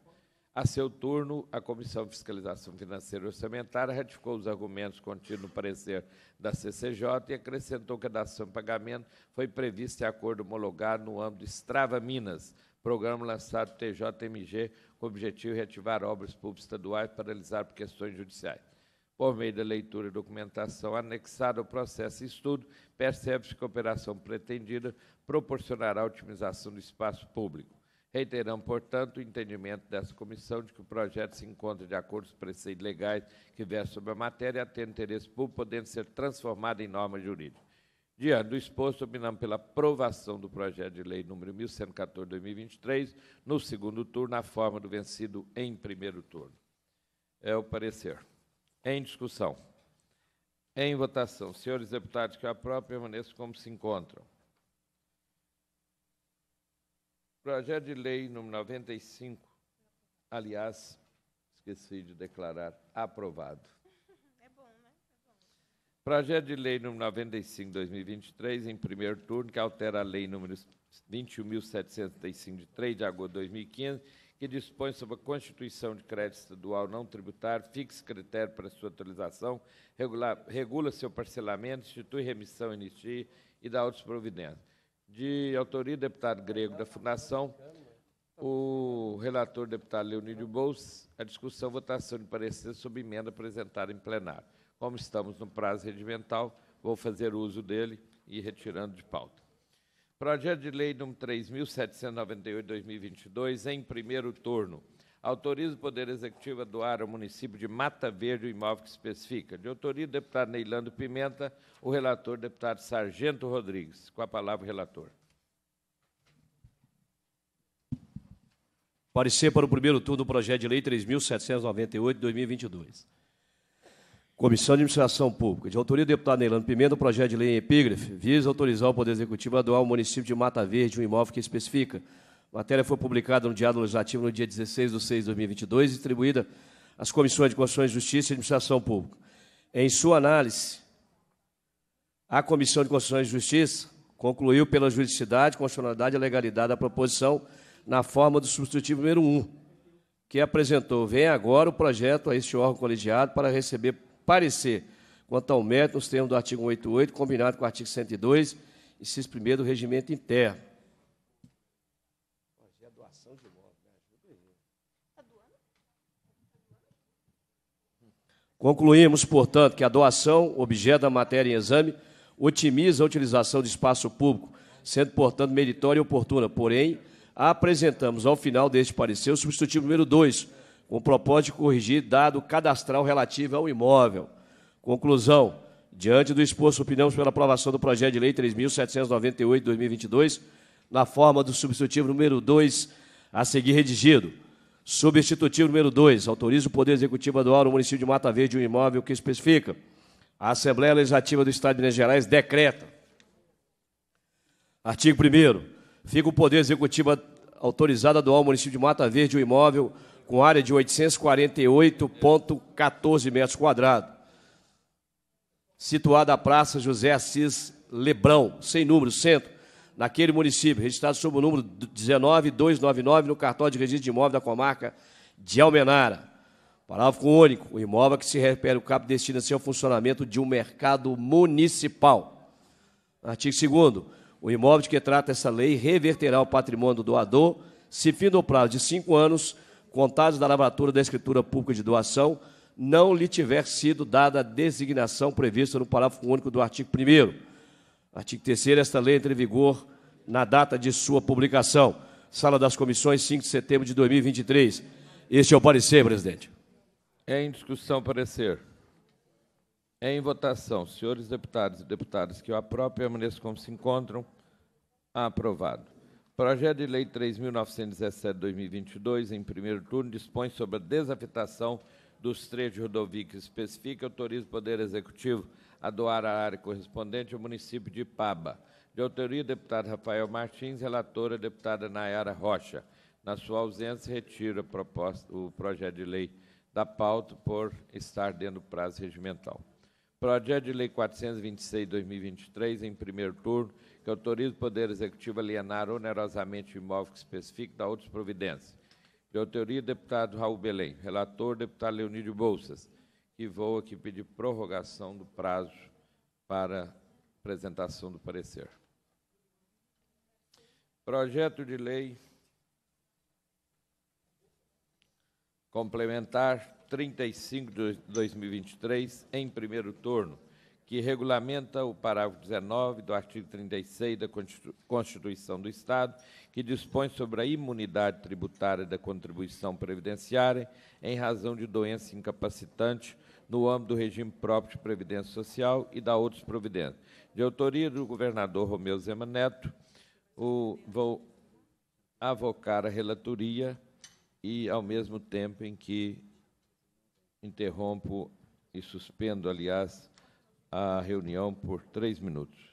A seu turno, a Comissão de Fiscalização Financeira e Orçamentária ratificou os argumentos contidos no parecer da CCJ e acrescentou que a dação de pagamento foi prevista em acordo homologado no âmbito Estrava Minas, programa lançado TJMG com o objetivo de reativar obras públicas estaduais paralisadas por questões judiciais. Por meio da leitura e documentação anexada ao processo e estudo, percebe-se que a operação pretendida proporcionará a otimização do espaço público Reiteramos, portanto, o entendimento dessa comissão de que o projeto se encontra de acordo com os preceitos legais que versam sobre a matéria e atende interesse público, podendo ser transformado em norma jurídica. Diante do exposto, opinamos pela aprovação do projeto de lei número 1114-2023, no segundo turno, na forma do vencido em primeiro turno. É o parecer. Em discussão. Em votação. Senhores deputados, que eu própria permaneçam como se encontram. Projeto de lei número 95, aliás, esqueci de declarar, aprovado. É bom, né? É bom. Projeto de lei número 95, 2023, em primeiro turno, que altera a lei número 21.705 de 3 de agosto de 2015, que dispõe sobre a constituição de crédito estadual não tributário, fixa critério para sua atualização, regula, regula seu parcelamento, institui remissão, inicia e dá outras providências de autoria do deputado grego da Fundação, o relator deputado Leonídio Bolz, a discussão, votação de parecer sobre emenda apresentada em plenário. Como estamos no prazo regimental, vou fazer uso dele e ir retirando de pauta. Projeto de Lei nº 3.798-2022, em primeiro turno. Autoriza o Poder Executivo a doar ao município de Mata Verde o imóvel que especifica. De autoria do deputado Neilando Pimenta, o relator, deputado Sargento Rodrigues. Com a palavra, o relator. Parecer para o primeiro turno do projeto de lei 3.798-2022. Comissão de Administração Pública, de autoria do deputado Neilano Pimenta, o projeto de lei em é epígrafe visa autorizar o Poder Executivo a doar ao município de Mata Verde um imóvel que especifica a matéria foi publicada no Diário Legislativo no dia 16 de 6 de 2022 e distribuída às Comissões de Constituição e Justiça e Administração Pública. Em sua análise, a Comissão de Constituição e Justiça concluiu pela juridicidade, constitucionalidade e legalidade da proposição na forma do substitutivo número 1, que apresentou, vem agora o projeto a este órgão colegiado para receber parecer quanto ao mérito nos termos do artigo 88, combinado com o artigo 102, inciso 1 do regimento interno de imóvel. Me ajuda aí. Tá Concluímos, portanto, que a doação, objeto da matéria em exame, otimiza a utilização de espaço público, sendo, portanto, meritória e oportuna. Porém, apresentamos ao final deste parecer o substitutivo número 2, com o propósito de corrigir dado cadastral relativo ao imóvel. Conclusão. Diante do exposto, opinamos pela aprovação do projeto de lei 3.798-2022, na forma do substitutivo número 2 a seguir, redigido. Substitutivo número 2. Autoriza o Poder Executivo a doar município de Mata Verde um imóvel que especifica. A Assembleia Legislativa do Estado de Minas Gerais decreta. Artigo 1. Fica o Poder Executivo autorizado a doar ao município de Mata Verde um imóvel com área de 848,14 metros quadrados, situada à Praça José Assis Lebrão, sem número, centro, naquele município, registrado sob o número 19299 no cartório de registro de imóvel da comarca de Almenara. Parágrafo único. O imóvel que se refere o CAP destina-se ao funcionamento de um mercado municipal. Artigo 2 O imóvel de que trata essa lei reverterá o patrimônio do doador, se fim do prazo de cinco anos, contados da lavatura da escritura pública de doação, não lhe tiver sido dada a designação prevista no parágrafo único do artigo 1 Artigo 3 esta lei entra em vigor na data de sua publicação. Sala das Comissões, 5 de setembro de 2023. Este é o parecer, presidente. É em discussão parecer. É em votação. Senhores deputados e deputadas que eu própria permaneçam como se encontram. Aprovado. Projeto de Lei 3.917-2022, em primeiro turno, dispõe sobre a desafetação dos trechos de rodovia que especifica e autoriza o Poder Executivo a doar a área correspondente ao município de Paba. De autoria, deputado Rafael Martins, relatora, deputada Nayara Rocha. Na sua ausência, retiro proposta, o projeto de lei da pauta por estar dentro do prazo regimental. Projeto de Lei 426-2023, em primeiro turno, que autoriza o Poder Executivo a alienar onerosamente o imóvel que especifica da outras providências. De autoria, deputado Raul Belém. Relator, deputado Leonídio Bolsas e vou aqui pedir prorrogação do prazo para apresentação do parecer. Projeto de lei complementar 35 de 2023, em primeiro turno, que regulamenta o parágrafo 19 do artigo 36 da Constituição do Estado, que dispõe sobre a imunidade tributária da contribuição previdenciária em razão de doença incapacitante no âmbito do regime próprio de previdência social e da outras providências. De autoria do governador Romeu Zema Neto, o, vou avocar a relatoria e, ao mesmo tempo em que interrompo e suspendo, aliás, a reunião por três minutos.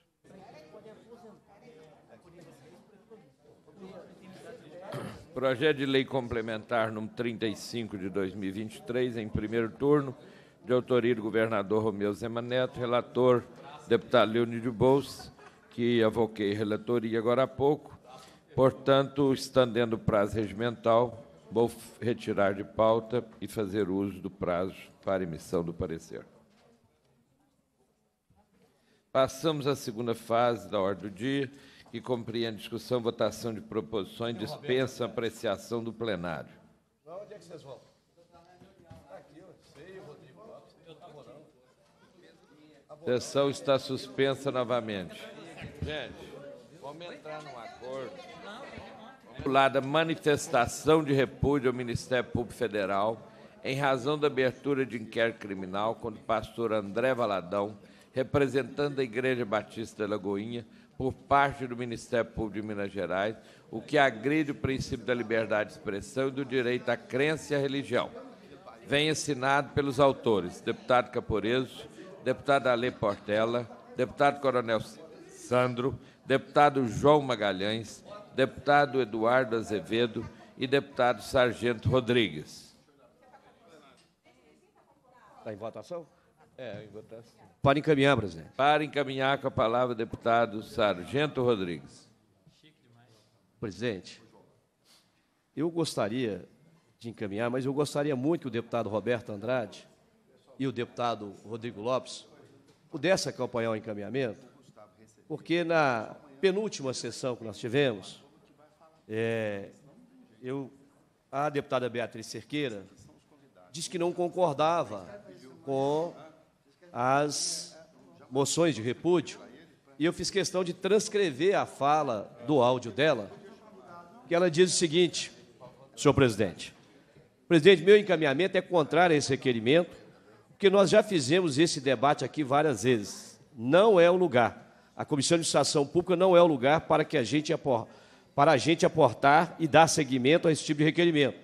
Projeto de lei complementar nº 35 de 2023, em primeiro turno de autoria do governador Romeu Zema Neto, relator deputado de Bolsa, que avoquei relatoria agora há pouco. Portanto, estendendo o prazo regimental, vou retirar de pauta e fazer uso do prazo para emissão do parecer. Passamos à segunda fase da ordem do dia, que compreende discussão, votação de proposições, dispensa apreciação do plenário. onde é que vocês Sessão está suspensa novamente. Gente, vamos entrar num acordo. da manifestação de repúdio ao Ministério Público Federal em razão da abertura de inquérito criminal contra o pastor André Valadão, representante da Igreja Batista da Lagoinha, por parte do Ministério Público de Minas Gerais, o que agride o princípio da liberdade de expressão e do direito à crença e à religião. Vem assinado pelos autores, deputado Caporeso, deputada Ale Portela, deputado Coronel Sandro, deputado João Magalhães, deputado Eduardo Azevedo e deputado Sargento Rodrigues. Está em votação? É, em votação. Para encaminhar, presidente. Para encaminhar com a palavra, deputado Sargento Rodrigues. Presidente, eu gostaria de encaminhar, mas eu gostaria muito que o deputado Roberto Andrade e o deputado Rodrigo Lopes pudesse acompanhar o encaminhamento, porque na penúltima sessão que nós tivemos, é, eu, a deputada Beatriz Cerqueira disse que não concordava com as moções de repúdio, e eu fiz questão de transcrever a fala do áudio dela, que ela diz o seguinte, senhor presidente, presidente, meu encaminhamento é contrário a esse requerimento, porque nós já fizemos esse debate aqui várias vezes. Não é o lugar. A Comissão de Administração Pública não é o lugar para que a gente para a gente aportar e dar seguimento a esse tipo de requerimento.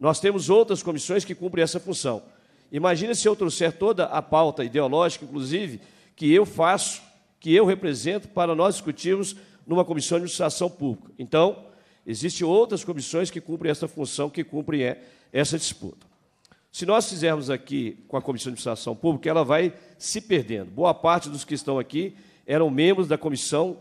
Nós temos outras comissões que cumprem essa função. Imagina se eu trouxer toda a pauta ideológica, inclusive, que eu faço, que eu represento, para nós discutirmos numa comissão de administração pública. Então, existem outras comissões que cumprem essa função, que cumprem é, essa disputa. Se nós fizermos aqui com a Comissão de Administração Pública, ela vai se perdendo. Boa parte dos que estão aqui eram membros da comissão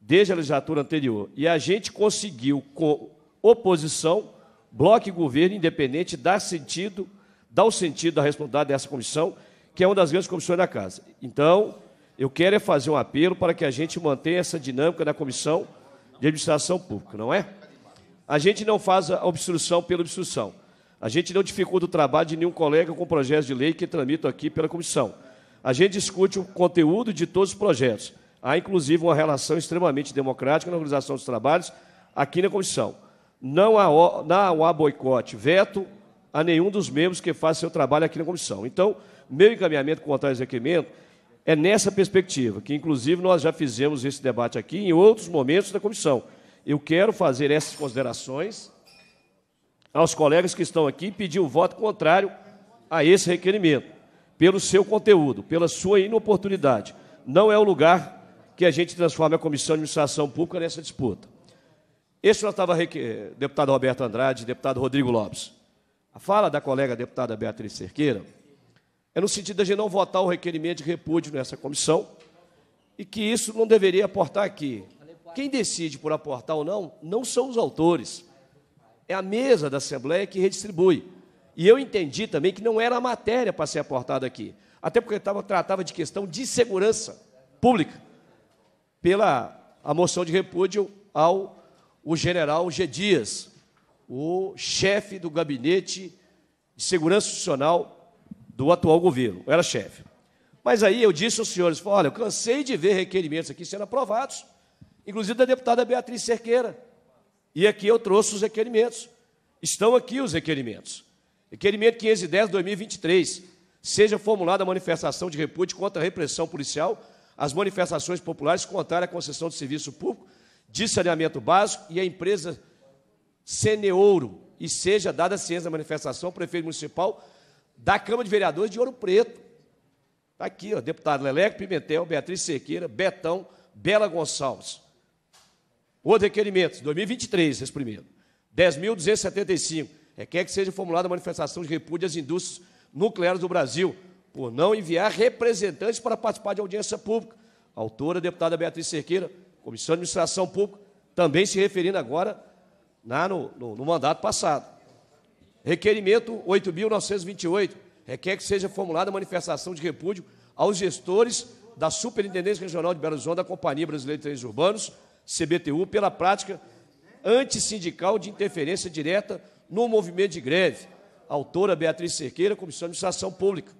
desde a legislatura anterior. E a gente conseguiu, com oposição, bloco e governo independente, dar sentido, dar o sentido da responsabilidade dessa comissão, que é uma das grandes comissões da Casa. Então, eu quero é fazer um apelo para que a gente mantenha essa dinâmica da Comissão de Administração Pública, não é? A gente não faz a obstrução pela obstrução. A gente não dificulta o trabalho de nenhum colega com projetos de lei que tramito aqui pela comissão. A gente discute o conteúdo de todos os projetos. Há, inclusive, uma relação extremamente democrática na organização dos trabalhos aqui na comissão. Não há, não há boicote, veto a nenhum dos membros que faz seu trabalho aqui na comissão. Então, meu encaminhamento com o ao requerimento é nessa perspectiva, que inclusive nós já fizemos esse debate aqui em outros momentos da comissão. Eu quero fazer essas considerações aos colegas que estão aqui pediu voto contrário a esse requerimento, pelo seu conteúdo, pela sua inoportunidade. Não é o lugar que a gente transforma a Comissão de Administração Pública nessa disputa. Esse nós estava requer... deputado Roberto Andrade, deputado Rodrigo Lopes. A fala da colega deputada Beatriz Cerqueira é no sentido de a gente não votar o requerimento de repúdio nessa comissão e que isso não deveria aportar aqui. Quem decide por aportar ou não não são os autores é a mesa da Assembleia que redistribui. E eu entendi também que não era a matéria para ser aportada aqui. Até porque tava, tratava de questão de segurança pública, pela a moção de repúdio ao o general G. Dias, o chefe do gabinete de segurança institucional do atual governo. era chefe. Mas aí eu disse aos senhores, olha, eu cansei de ver requerimentos aqui sendo aprovados, inclusive da deputada Beatriz Cerqueira, e aqui eu trouxe os requerimentos. Estão aqui os requerimentos. Requerimento 510 2023. Seja formulada a manifestação de repúdio contra a repressão policial, as manifestações populares contrárias à concessão de serviço público, de saneamento básico e a empresa Ceneouro. E seja dada ciência da manifestação ao prefeito municipal da Câmara de Vereadores de Ouro Preto. Está aqui, ó, deputado Leleco Pimentel, Beatriz Sequeira, Betão, Bela Gonçalves. Outros requerimentos, 2023, esse primeiro. 10.275. Requer é, que seja formulada a manifestação de repúdio às indústrias nucleares do Brasil por não enviar representantes para participar de audiência pública. autora, deputada Beatriz Cerqueira, Comissão de Administração Pública, também se referindo agora na, no, no, no mandato passado. Requerimento 8.928. Requer é, que seja formulada a manifestação de repúdio aos gestores da Superintendência Regional de Belo Horizonte da Companhia Brasileira de Trens Urbanos, CBTU pela prática antissindical de interferência direta no movimento de greve. Autora Beatriz Cerqueira, Comissão de Administração Pública.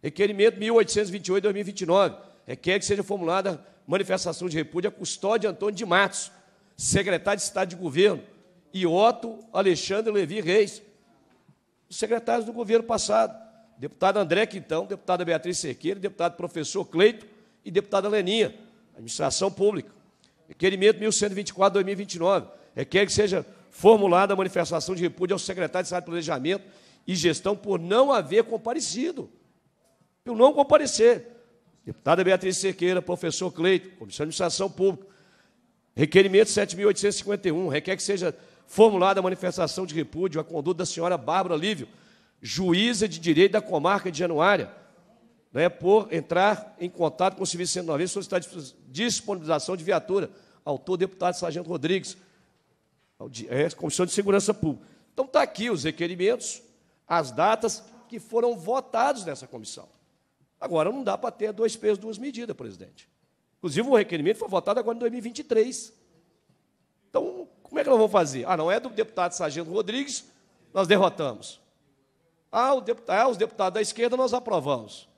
Requerimento 1828-2029. Requer que seja formulada manifestação de repúdio à custódia Antônio de Matos, secretário de Estado de Governo, e Otto Alexandre Levi Reis, secretários do governo passado. Deputado André Quintão, deputada Beatriz Cerqueira, deputado professor Cleito e deputada Leninha, administração pública. Requerimento 1124, 2029. Requer que seja formulada a manifestação de repúdio ao secretário de Estado de Planejamento e Gestão por não haver comparecido. Pelo não comparecer. Deputada Beatriz Sequeira, professor Cleito, Comissão de Administração Pública. Requerimento 7.851. Requer é que seja formulada a manifestação de repúdio à conduta da senhora Bárbara Lívio, juíza de direito da comarca de Januária né, por entrar em contato com o Serviço 109 e solicitar disponibilização de viatura. Autor, deputado Sargento Rodrigues, é, Comissão de Segurança Pública. Então, está aqui os requerimentos, as datas que foram votados nessa comissão. Agora, não dá para ter dois pesos, duas medidas, presidente. Inclusive, o requerimento foi votado agora em 2023. Então, como é que nós vamos fazer? Ah, não é do deputado Sargento Rodrigues, nós derrotamos. Ah, deputado, ah, os deputados da esquerda nós aprovamos.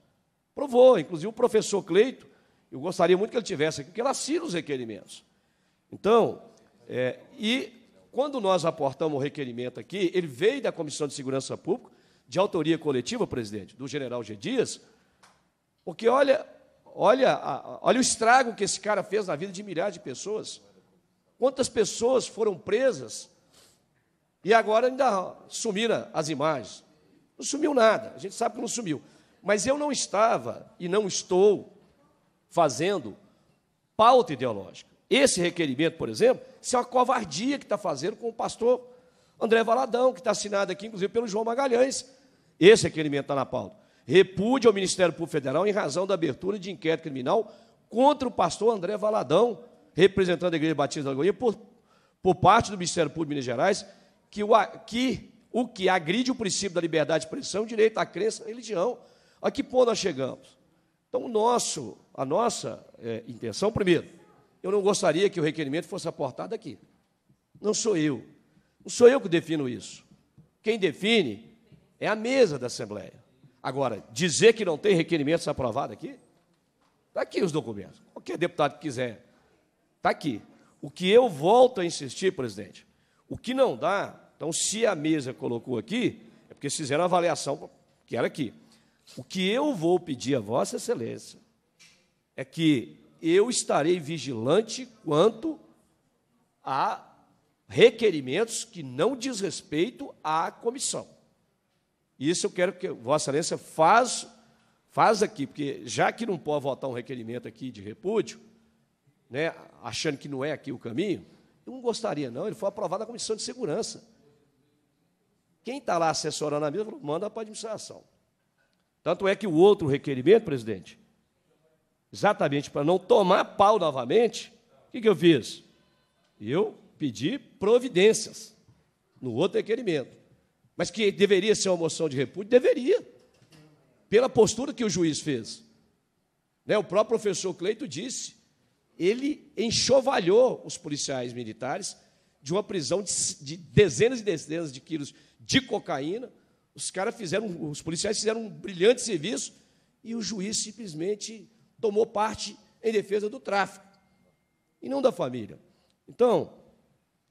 Provou, inclusive o professor Cleito, eu gostaria muito que ele tivesse aqui, porque ele assina os requerimentos. Então, é, e quando nós aportamos o requerimento aqui, ele veio da Comissão de Segurança Pública, de autoria coletiva, presidente, do general G. Dias, porque olha, olha, olha o estrago que esse cara fez na vida de milhares de pessoas. Quantas pessoas foram presas e agora ainda sumiram as imagens. Não sumiu nada, a gente sabe que não sumiu. Mas eu não estava e não estou fazendo pauta ideológica. Esse requerimento, por exemplo, isso é uma covardia que está fazendo com o pastor André Valadão, que está assinado aqui, inclusive, pelo João Magalhães. Esse requerimento está na pauta. repude ao Ministério Público Federal em razão da abertura de inquérito criminal contra o pastor André Valadão, representando a Igreja Batista da Lagoinha, por, por parte do Ministério Público de Minas Gerais, que o, que o que agride o princípio da liberdade de expressão, direito à crença e religião, a que ponto nós chegamos? Então, nosso, a nossa é, intenção, primeiro, eu não gostaria que o requerimento fosse aportado aqui. Não sou eu. Não sou eu que defino isso. Quem define é a mesa da Assembleia. Agora, dizer que não tem requerimentos aprovados aqui? Está aqui os documentos. Qualquer deputado que quiser. Está aqui. O que eu volto a insistir, presidente, o que não dá, então, se a mesa colocou aqui, é porque fizeram a avaliação que era aqui. O que eu vou pedir a Vossa Excelência é que eu estarei vigilante quanto a requerimentos que não diz respeito à comissão. Isso eu quero que Vossa Excelência faz, faz aqui, porque já que não pode votar um requerimento aqui de repúdio, né, achando que não é aqui o caminho, eu não gostaria, não. Ele foi aprovado na Comissão de Segurança. Quem está lá assessorando a mesa, falou, manda para a administração. Tanto é que o outro requerimento, presidente, exatamente para não tomar pau novamente, o que, que eu fiz? Eu pedi providências no outro requerimento. Mas que deveria ser uma moção de repúdio? Deveria, pela postura que o juiz fez. Né? O próprio professor Cleito disse, ele enxovalhou os policiais militares de uma prisão de, de dezenas e dezenas de quilos de cocaína, os caras fizeram, os policiais fizeram um brilhante serviço e o juiz simplesmente tomou parte em defesa do tráfico e não da família. Então,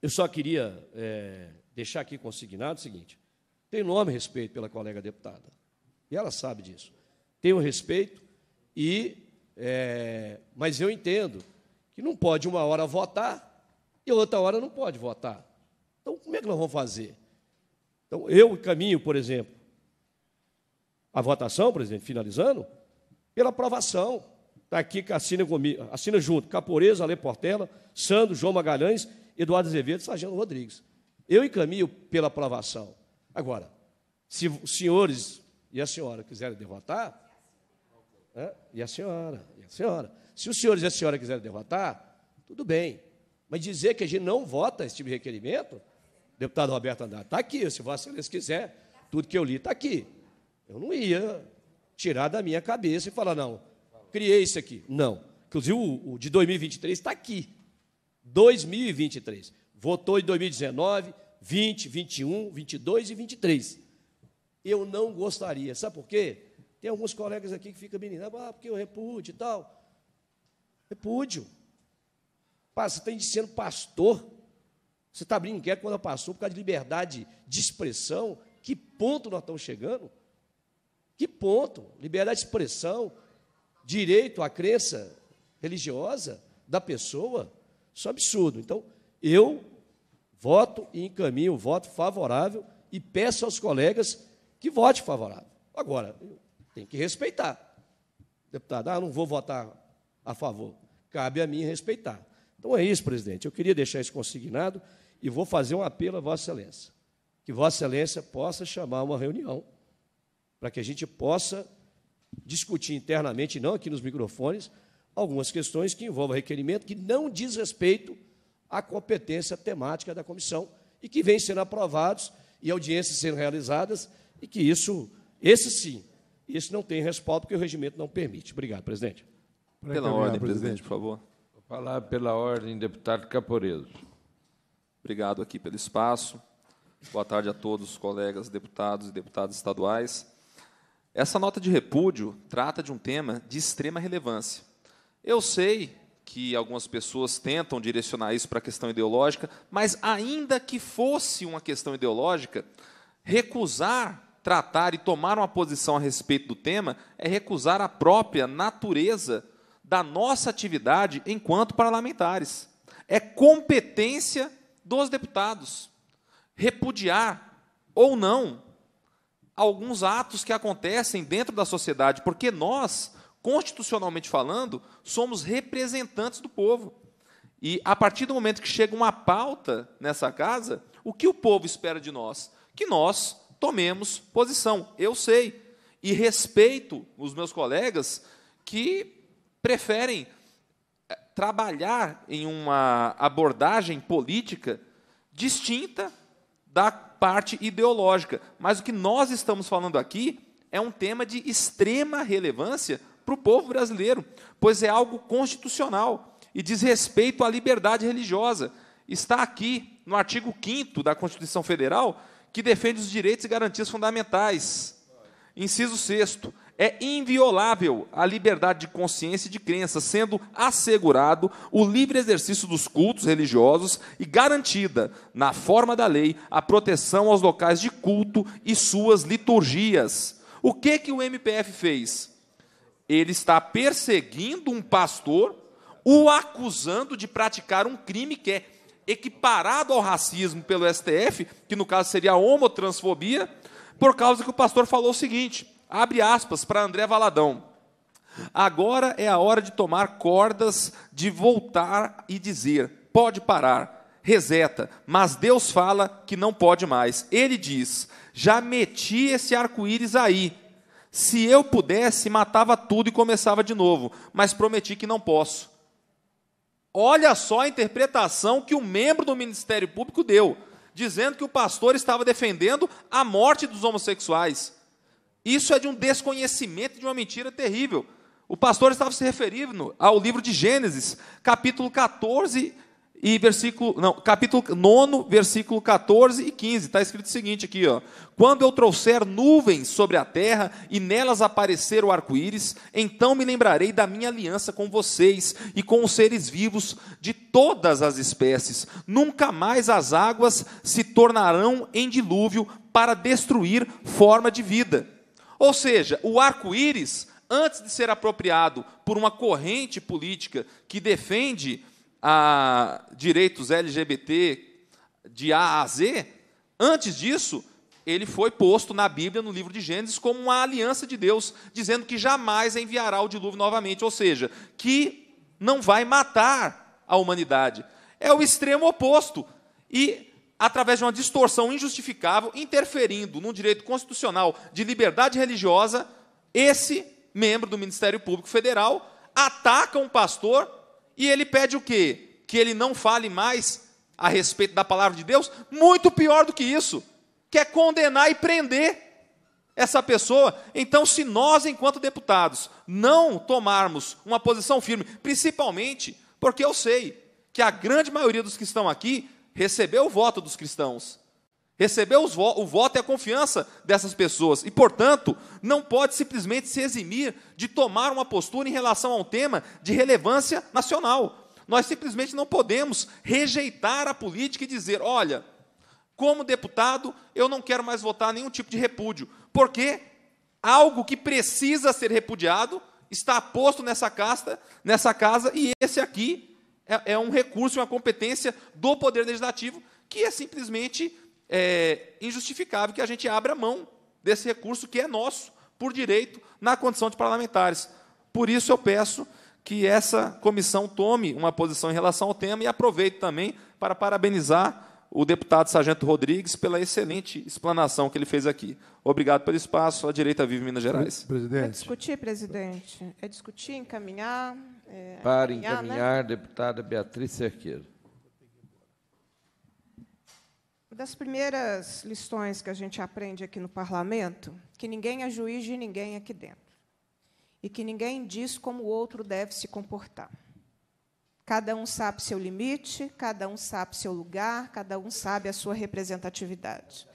eu só queria é, deixar aqui consignado o seguinte: tenho enorme respeito pela colega deputada, e ela sabe disso. Tenho respeito, e é, mas eu entendo que não pode uma hora votar e outra hora não pode votar. Então, como é que nós vamos fazer? Então, eu caminho, por exemplo, a votação, presidente, finalizando, pela aprovação. Está aqui, assina comigo, assina junto, Caporeza, Ale Portela, Sandro, João Magalhães, Eduardo Azevedo e Sargento Rodrigues. Eu encaminho pela aprovação. Agora, se os senhores e a senhora quiserem derrotar, e a senhora, e a senhora. Se os senhores e a senhora quiserem derrotar, tudo bem. Mas dizer que a gente não vota esse tipo de requerimento, deputado Roberto Andrade, está aqui, se vocês quiser, tudo que eu li está aqui. Eu não ia tirar da minha cabeça e falar, não, criei isso aqui. Não. Inclusive, o, o de 2023 está aqui. 2023. Votou em 2019, 20, 21, 22 e 23. Eu não gostaria. Sabe por quê? Tem alguns colegas aqui que ficam meninando, ah, porque eu repúdio e tal. Repúdio. Você está ser pastor você está abrindo inquérito quando ela passou por causa de liberdade de expressão? Que ponto nós estamos chegando? Que ponto? Liberdade de expressão, direito à crença religiosa da pessoa? Isso é um absurdo. Então, eu voto e encaminho o voto favorável e peço aos colegas que votem favorável. Agora, tem que respeitar. Deputado, ah, não vou votar a favor. Cabe a mim respeitar. Então é isso, presidente. Eu queria deixar isso consignado e vou fazer um apelo a Vossa Excelência. Que Vossa Excelência possa chamar uma reunião para que a gente possa discutir internamente, não aqui nos microfones, algumas questões que envolvam requerimento que não diz respeito à competência temática da comissão e que vêm sendo aprovados e audiências sendo realizadas e que isso, esse sim, isso não tem respaldo porque o regimento não permite. Obrigado, presidente. Pela ordem, presidente, por favor. Vou falar pela ordem, deputado Caporeso. Obrigado aqui pelo espaço. Boa tarde a todos os colegas deputados e deputadas estaduais. Essa nota de repúdio trata de um tema de extrema relevância. Eu sei que algumas pessoas tentam direcionar isso para a questão ideológica, mas ainda que fosse uma questão ideológica, recusar tratar e tomar uma posição a respeito do tema é recusar a própria natureza da nossa atividade enquanto parlamentares. É competência dos deputados repudiar ou não alguns atos que acontecem dentro da sociedade, porque nós, constitucionalmente falando, somos representantes do povo. E a partir do momento que chega uma pauta nessa casa, o que o povo espera de nós? Que nós tomemos posição. Eu sei e respeito os meus colegas que preferem trabalhar em uma abordagem política distinta da parte ideológica. Mas o que nós estamos falando aqui é um tema de extrema relevância para o povo brasileiro, pois é algo constitucional e diz respeito à liberdade religiosa. Está aqui no artigo 5 da Constituição Federal, que defende os direitos e garantias fundamentais. Inciso 6 é inviolável a liberdade de consciência e de crença, sendo assegurado o livre exercício dos cultos religiosos e garantida, na forma da lei, a proteção aos locais de culto e suas liturgias. O que que o MPF fez? Ele está perseguindo um pastor, o acusando de praticar um crime que é equiparado ao racismo pelo STF, que no caso seria a homotransfobia, por causa que o pastor falou o seguinte: Abre aspas para André Valadão. Agora é a hora de tomar cordas, de voltar e dizer: pode parar, reseta, mas Deus fala que não pode mais. Ele diz: já meti esse arco-íris aí. Se eu pudesse, matava tudo e começava de novo, mas prometi que não posso. Olha só a interpretação que um membro do Ministério Público deu, dizendo que o pastor estava defendendo a morte dos homossexuais. Isso é de um desconhecimento, de uma mentira terrível. O pastor estava se referindo ao livro de Gênesis, capítulo 14 e versículo, não, capítulo 9, versículo 14 e 15. Está escrito o seguinte aqui, ó: Quando eu trouxer nuvens sobre a terra e nelas aparecer o arco-íris, então me lembrarei da minha aliança com vocês e com os seres vivos de todas as espécies. Nunca mais as águas se tornarão em dilúvio para destruir forma de vida. Ou seja, o arco-íris, antes de ser apropriado por uma corrente política que defende a ah, direitos LGBT de A a Z, antes disso, ele foi posto na Bíblia, no livro de Gênesis, como uma aliança de Deus, dizendo que jamais enviará o dilúvio novamente, ou seja, que não vai matar a humanidade. É o extremo oposto. E através de uma distorção injustificável, interferindo no direito constitucional de liberdade religiosa, esse membro do Ministério Público Federal ataca um pastor e ele pede o quê? Que ele não fale mais a respeito da palavra de Deus? Muito pior do que isso, que é condenar e prender essa pessoa. Então, se nós, enquanto deputados, não tomarmos uma posição firme, principalmente porque eu sei que a grande maioria dos que estão aqui recebeu o voto dos cristãos, recebeu vo o voto e a confiança dessas pessoas, e, portanto, não pode simplesmente se eximir de tomar uma postura em relação a um tema de relevância nacional. Nós simplesmente não podemos rejeitar a política e dizer: olha, como deputado, eu não quero mais votar nenhum tipo de repúdio, porque algo que precisa ser repudiado está posto nessa casta, nessa casa, e esse aqui é, é um recurso, uma competência do Poder Legislativo que é simplesmente é, injustificável que a gente abra mão desse recurso que é nosso por direito na condição de parlamentares. Por isso eu peço que essa comissão tome uma posição em relação ao tema e aproveito também para parabenizar o deputado Sargento Rodrigues pela excelente explanação que ele fez aqui. Obrigado pelo espaço. A direita vive Minas Gerais. Presidente. É discutir, presidente. É discutir, encaminhar. É, para né? encaminhar, encaminhar né? deputada Beatriz Cerqueira. Uma das primeiras lições que a gente aprende aqui no parlamento, que ninguém é juiz de ninguém aqui dentro. E que ninguém diz como o outro deve se comportar. Cada um sabe seu limite, cada um sabe seu lugar, cada um sabe a sua representatividade.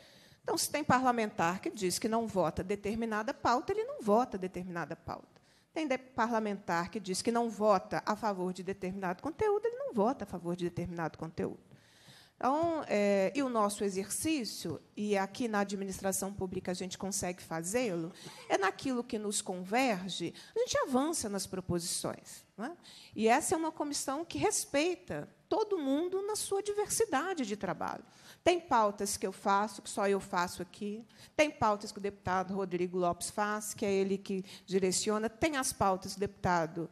Então, se tem parlamentar que diz que não vota determinada pauta, ele não vota determinada pauta. Tem parlamentar que diz que não vota a favor de determinado conteúdo, ele não vota a favor de determinado conteúdo. Então, é, e o nosso exercício, e aqui na administração pública a gente consegue fazê-lo, é naquilo que nos converge, a gente avança nas proposições. É? E essa é uma comissão que respeita todo mundo na sua diversidade de trabalho. Tem pautas que eu faço, que só eu faço aqui. Tem pautas que o deputado Rodrigo Lopes faz, que é ele que direciona. Tem as pautas que o deputado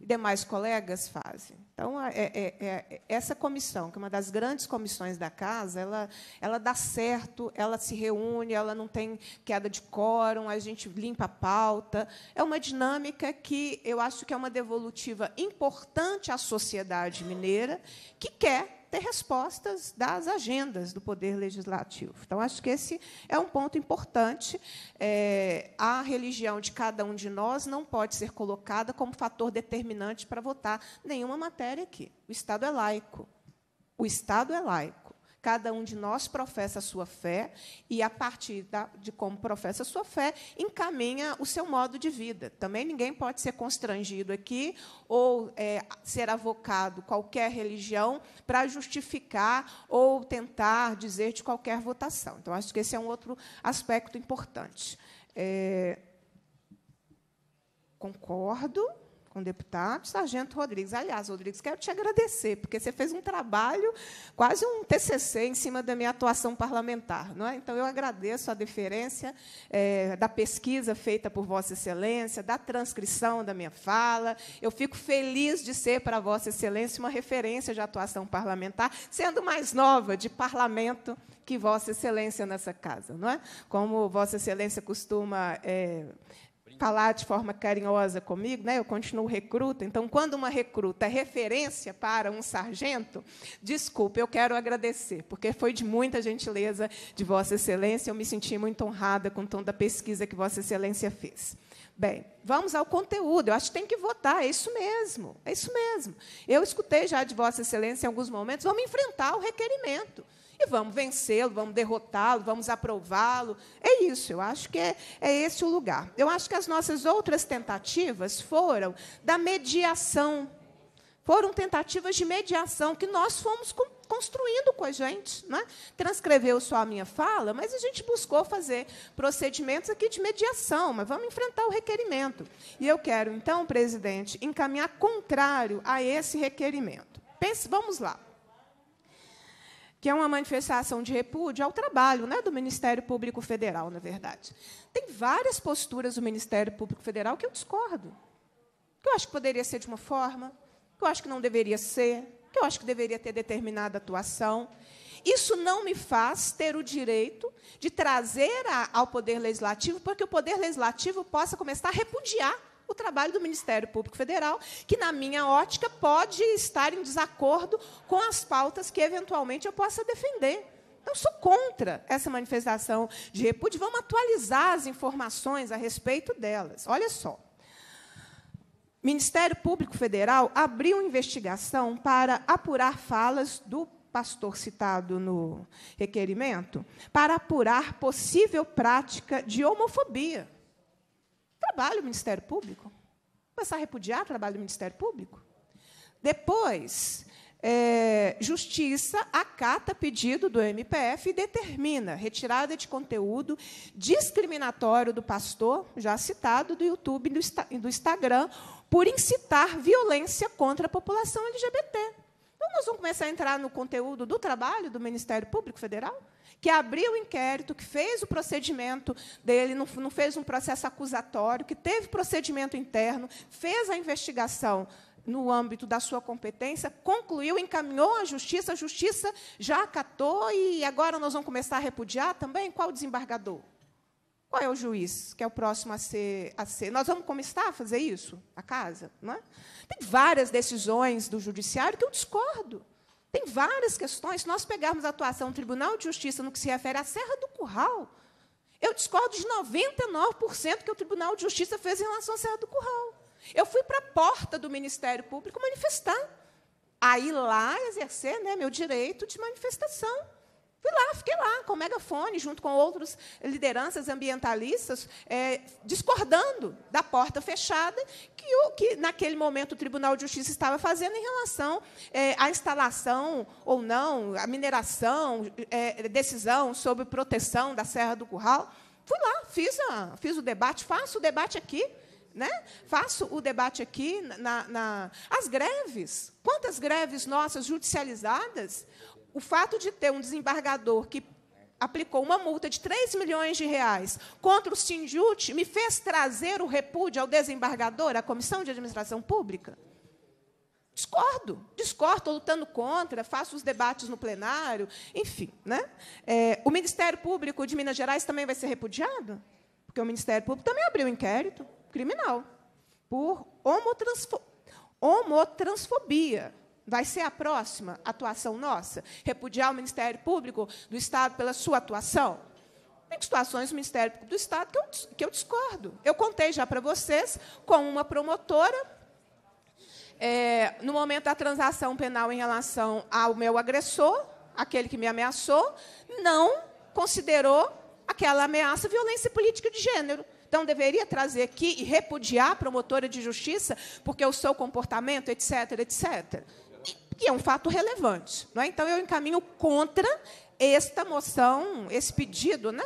e demais colegas fazem. Então, é, é, é, é, essa comissão, que é uma das grandes comissões da casa, ela, ela dá certo, ela se reúne, ela não tem queda de quórum, a gente limpa a pauta. É uma dinâmica que eu acho que é uma devolutiva importante à sociedade mineira, que quer ter respostas das agendas do Poder Legislativo. Então, acho que esse é um ponto importante. É, a religião de cada um de nós não pode ser colocada como fator determinante para votar nenhuma matéria aqui. O Estado é laico. O Estado é laico. Cada um de nós professa a sua fé e, a partir da, de como professa a sua fé, encaminha o seu modo de vida. Também ninguém pode ser constrangido aqui ou é, ser avocado qualquer religião para justificar ou tentar dizer de qualquer votação. Então, acho que esse é um outro aspecto importante. É, concordo com o deputado Sargento Rodrigues. Aliás, Rodrigues, quero te agradecer, porque você fez um trabalho, quase um TCC, em cima da minha atuação parlamentar. Não é? Então, eu agradeço a deferência é, da pesquisa feita por Vossa Excelência, da transcrição da minha fala. Eu fico feliz de ser, para Vossa Excelência, uma referência de atuação parlamentar, sendo mais nova de parlamento que Vossa Excelência nessa casa. não é? Como Vossa Excelência costuma. É, falar tá de forma carinhosa comigo, né? eu continuo recruta. Então, quando uma recruta é referência para um sargento, desculpe, eu quero agradecer, porque foi de muita gentileza de Vossa Excelência. Eu me senti muito honrada com toda a pesquisa que Vossa Excelência fez. Bem, vamos ao conteúdo. Eu acho que tem que votar, é isso mesmo, é isso mesmo. Eu escutei já de Vossa Excelência em alguns momentos, vamos enfrentar o requerimento e vamos vencê-lo, vamos derrotá-lo, vamos aprová-lo. É isso, eu acho que é, é esse o lugar. Eu acho que as nossas outras tentativas foram da mediação. Foram tentativas de mediação que nós fomos com construindo com a gente. Né? Transcreveu só a minha fala, mas a gente buscou fazer procedimentos aqui de mediação, mas vamos enfrentar o requerimento. E eu quero, então, presidente, encaminhar contrário a esse requerimento. Pense, vamos lá que é uma manifestação de repúdio ao trabalho né, do Ministério Público Federal, na verdade. Tem várias posturas do Ministério Público Federal que eu discordo, que eu acho que poderia ser de uma forma, que eu acho que não deveria ser, que eu acho que deveria ter determinada atuação. Isso não me faz ter o direito de trazer a, ao Poder Legislativo para que o Poder Legislativo possa começar a repudiar o trabalho do Ministério Público Federal, que, na minha ótica, pode estar em desacordo com as pautas que, eventualmente, eu possa defender. Então, sou contra essa manifestação de repúdio. Vamos atualizar as informações a respeito delas. Olha só. Ministério Público Federal abriu investigação para apurar falas do pastor citado no requerimento, para apurar possível prática de homofobia Trabalho do Ministério Público. Começar a repudiar o trabalho do Ministério Público. Depois, é, Justiça acata pedido do MPF e determina retirada de conteúdo discriminatório do pastor, já citado, do YouTube e do Instagram, por incitar violência contra a população LGBT. Então, nós vamos começar a entrar no conteúdo do trabalho do Ministério Público Federal? que abriu o inquérito, que fez o procedimento dele, não, não fez um processo acusatório, que teve procedimento interno, fez a investigação no âmbito da sua competência, concluiu, encaminhou à justiça, a justiça já acatou e agora nós vamos começar a repudiar também? Qual o desembargador? Qual é o juiz que é o próximo a ser? A ser? Nós vamos começar a fazer isso? A casa? Não é? Tem várias decisões do judiciário que eu discordo. Tem várias questões. Se nós pegarmos a atuação do Tribunal de Justiça no que se refere à Serra do Curral, eu discordo de 99% que o Tribunal de Justiça fez em relação à Serra do Curral. Eu fui para a porta do Ministério Público manifestar. Aí lá exercer né, meu direito de manifestação. Fui lá, fiquei lá com o megafone, junto com outras lideranças ambientalistas, é, discordando da porta fechada que, o, que, naquele momento, o Tribunal de Justiça estava fazendo em relação é, à instalação ou não, à mineração, é, decisão sobre proteção da Serra do Curral. Fui lá, fiz, a, fiz o debate, faço o debate aqui. Né? Faço o debate aqui na, na, as greves. Quantas greves nossas judicializadas? o fato de ter um desembargador que aplicou uma multa de 3 milhões de reais contra o Sindjut me fez trazer o repúdio ao desembargador, à Comissão de Administração Pública? Discordo, discordo, estou lutando contra, faço os debates no plenário, enfim. Né? É, o Ministério Público de Minas Gerais também vai ser repudiado? Porque o Ministério Público também abriu um inquérito criminal por homotransfo homotransfobia. Vai ser a próxima atuação nossa? Repudiar o Ministério Público do Estado pela sua atuação? Tem situações do Ministério Público do Estado que eu, que eu discordo. Eu contei já para vocês com uma promotora, é, no momento da transação penal em relação ao meu agressor, aquele que me ameaçou, não considerou aquela ameaça violência política de gênero. Então, deveria trazer aqui e repudiar a promotora de justiça, porque o seu comportamento, etc., etc que é um fato relevante. Não é? Então, eu encaminho contra esta moção, esse pedido né,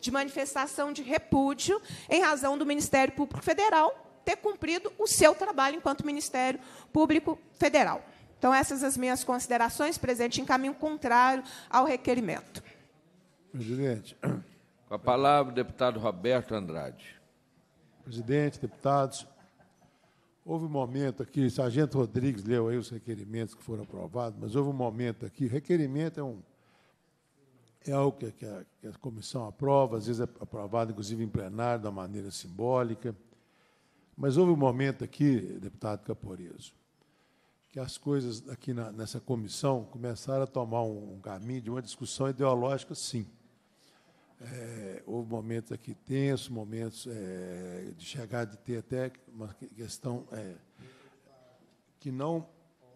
de manifestação de repúdio em razão do Ministério Público Federal ter cumprido o seu trabalho enquanto Ministério Público Federal. Então, essas as minhas considerações, presente em caminho contrário ao requerimento. Presidente. Com a palavra, o deputado Roberto Andrade. Presidente, deputados, Houve um momento aqui, Sargento Rodrigues leu aí os requerimentos que foram aprovados, mas houve um momento aqui, requerimento é um é algo que, a, que a, comissão aprova, às vezes é aprovado, inclusive, em plenário, de uma maneira simbólica. Mas houve um momento aqui, deputado Caporeso, que as coisas aqui na, nessa comissão começaram a tomar um, um caminho de uma discussão ideológica, sim. É, houve momentos aqui tensos, momentos é, de chegar de ter até uma questão é, que não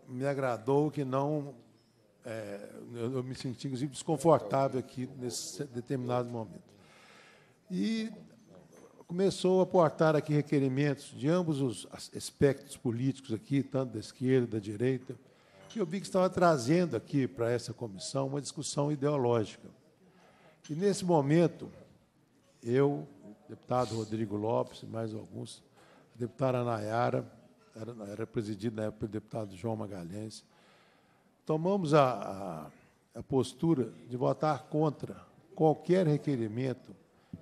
me agradou, que não. É, eu, me senti, inclusive, desconfortável aqui nesse determinado momento. E começou a portar aqui requerimentos de ambos os aspectos políticos aqui, tanto da esquerda, da direita, que eu vi que estava trazendo aqui para essa comissão uma discussão ideológica. E nesse momento, eu, deputado Rodrigo Lopes, mais alguns, a deputada Nayara, era, era presidida na época pelo deputado João Magalhães, tomamos a, a, a, postura de votar contra qualquer requerimento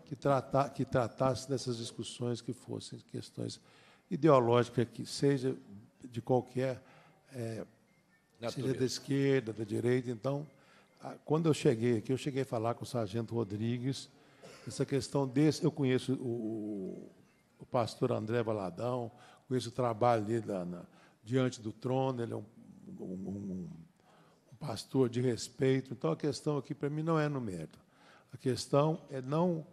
que, tratar, que tratasse dessas discussões que fossem questões ideológicas, que seja de qualquer, é, seja da esquerda, da direita, então, ah, quando eu cheguei aqui, eu cheguei a falar com o sargento Rodrigues, essa questão desse, eu conheço o, o pastor André Valadão, conheço o trabalho dele na, diante do trono, ele é um, um, um, um, pastor de respeito, então a questão aqui para mim não é no mérito, a questão é não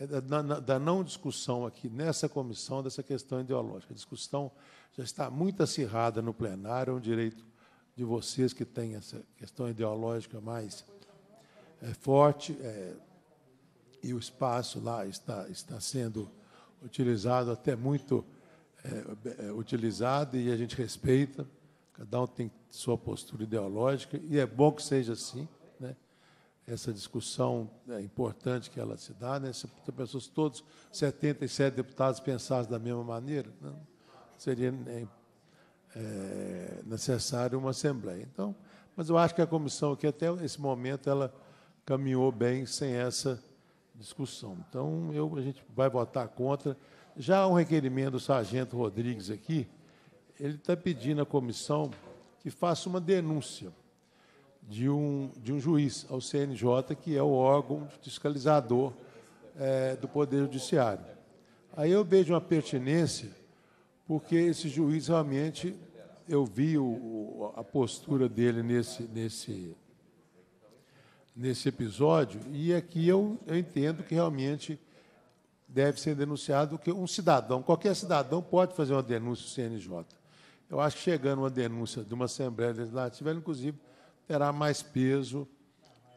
é da, na, da não discussão aqui nessa comissão dessa questão ideológica. A discussão já está muito acirrada no plenário, é um direito de vocês que têm essa questão ideológica mais é, forte, é, e o espaço lá está, está sendo utilizado, até muito é, é, utilizado, e a gente respeita, cada um tem sua postura ideológica, e é bom que seja assim. Né? Essa discussão é importante que ela se dá, né? se pessoas, todos 77 deputados pensassem da mesma maneira, né? seria é, é, necessário uma assembleia. Então, mas eu acho que a comissão aqui até esse momento ela caminhou bem sem essa discussão. Então, eu, a gente vai votar contra. Já um requerimento do sargento Rodrigues aqui, ele está pedindo à comissão que faça uma denúncia de um, de um juiz ao CNJ, que é o órgão fiscalizador é, do Poder Judiciário. Aí eu vejo uma pertinência porque esse juiz realmente, eu vi o, a postura dele nesse, nesse, nesse episódio, e aqui eu, eu entendo que realmente deve ser denunciado que um cidadão, qualquer cidadão pode fazer uma denúncia do CNJ. Eu acho que chegando uma denúncia de uma Assembleia Legislativa, ela, inclusive, terá mais peso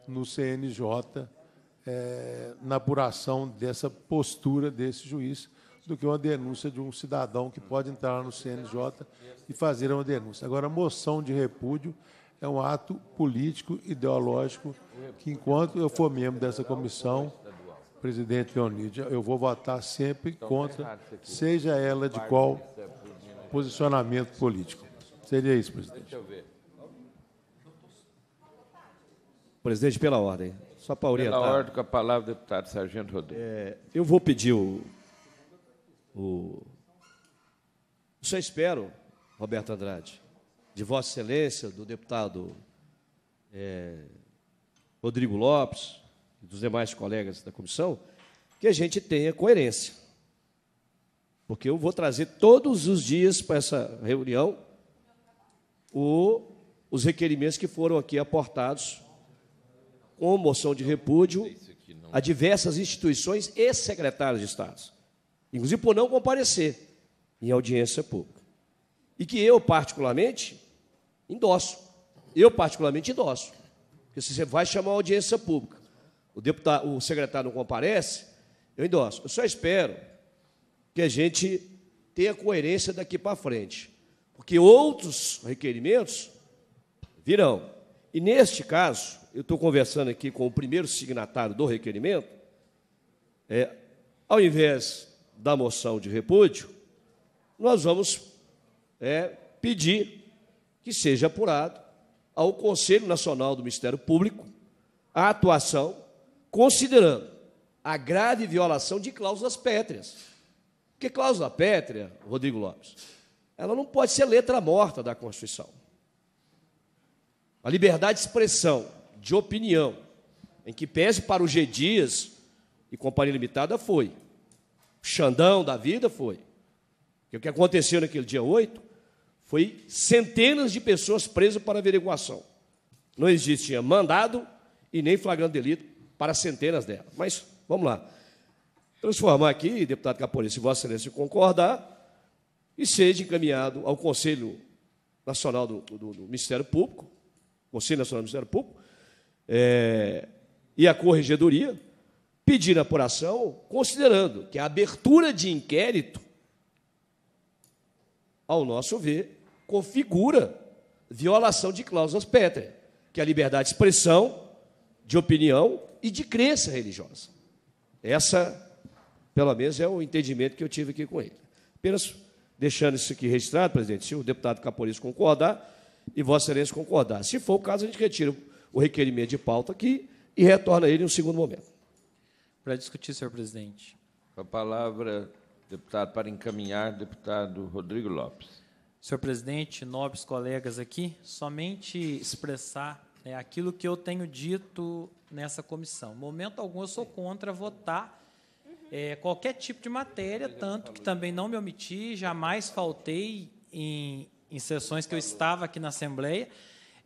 no CNJ é, eh, na apuração dessa postura desse juiz, do que uma denúncia de um cidadão que pode entrar no CNJ e fazer uma denúncia. Agora, a moção de repúdio é um ato político, ideológico, que enquanto eu for membro dessa comissão, presidente Leonid, eu vou votar sempre contra, seja ela de qual posicionamento político. Seria isso, presidente. Deixa eu ver. Presidente, pela ordem. Só para orientar. Pela ordem, com a palavra, deputado Sargento Rodrigues. É, eu vou pedir o o. Só espero, Roberto Andrade, de Vossa Excelência, do deputado é, Rodrigo Lopes e dos demais colegas da comissão, que a gente tenha coerência. Porque eu vou trazer todos os dias para essa reunião o, os requerimentos que foram aqui aportados com moção de repúdio a diversas instituições e secretários de Estado inclusive por não comparecer em audiência pública. E que eu, particularmente, endosso. Eu, particularmente, endosso. Porque se você vai chamar audiência pública, o, deputado, o secretário não comparece, eu endosso. Eu só espero que a gente tenha coerência daqui para frente. Porque outros requerimentos virão. E neste caso, eu estou conversando aqui com o primeiro signatário do requerimento, é, ao invés da moção de repúdio, nós vamos é, pedir que seja apurado ao Conselho Nacional do Ministério Público a atuação, considerando a grave violação de cláusulas pétreas. Porque cláusula pétrea, Rodrigo Lopes, ela não pode ser letra morta da Constituição. A liberdade de expressão, de opinião, em que pese para o G. Dias e Companhia Limitada foi, Xandão da vida foi. Porque o que aconteceu naquele dia 8 foi centenas de pessoas presas para averiguação. Não existia mandado e nem flagrante delito para centenas delas. Mas vamos lá. Transformar aqui, deputado Capone, se Vossa Excelência concordar, e seja encaminhado ao Conselho Nacional do, do, do Ministério Público, Conselho Nacional do Ministério Público, é, e à Corregedoria, pedir apuração, considerando que a abertura de inquérito, ao nosso ver, configura violação de cláusulas pétreas, que é a liberdade de expressão, de opinião e de crença religiosa. Essa, pelo menos, é o entendimento que eu tive aqui com ele. Apenas deixando isso aqui registrado, presidente, se o deputado Capolis concordar e Vossa Excelência concordar. Se for o caso, a gente retira o requerimento de pauta aqui e retorna ele em um segundo momento para discutir, senhor presidente. a palavra, deputado, para encaminhar, deputado Rodrigo Lopes. Senhor presidente, nobres colegas aqui, somente expressar né, aquilo que eu tenho dito nessa comissão. Momento algum eu sou contra votar é, qualquer tipo de matéria, tanto que também não me omiti, jamais faltei em, em sessões que eu estava aqui na Assembleia,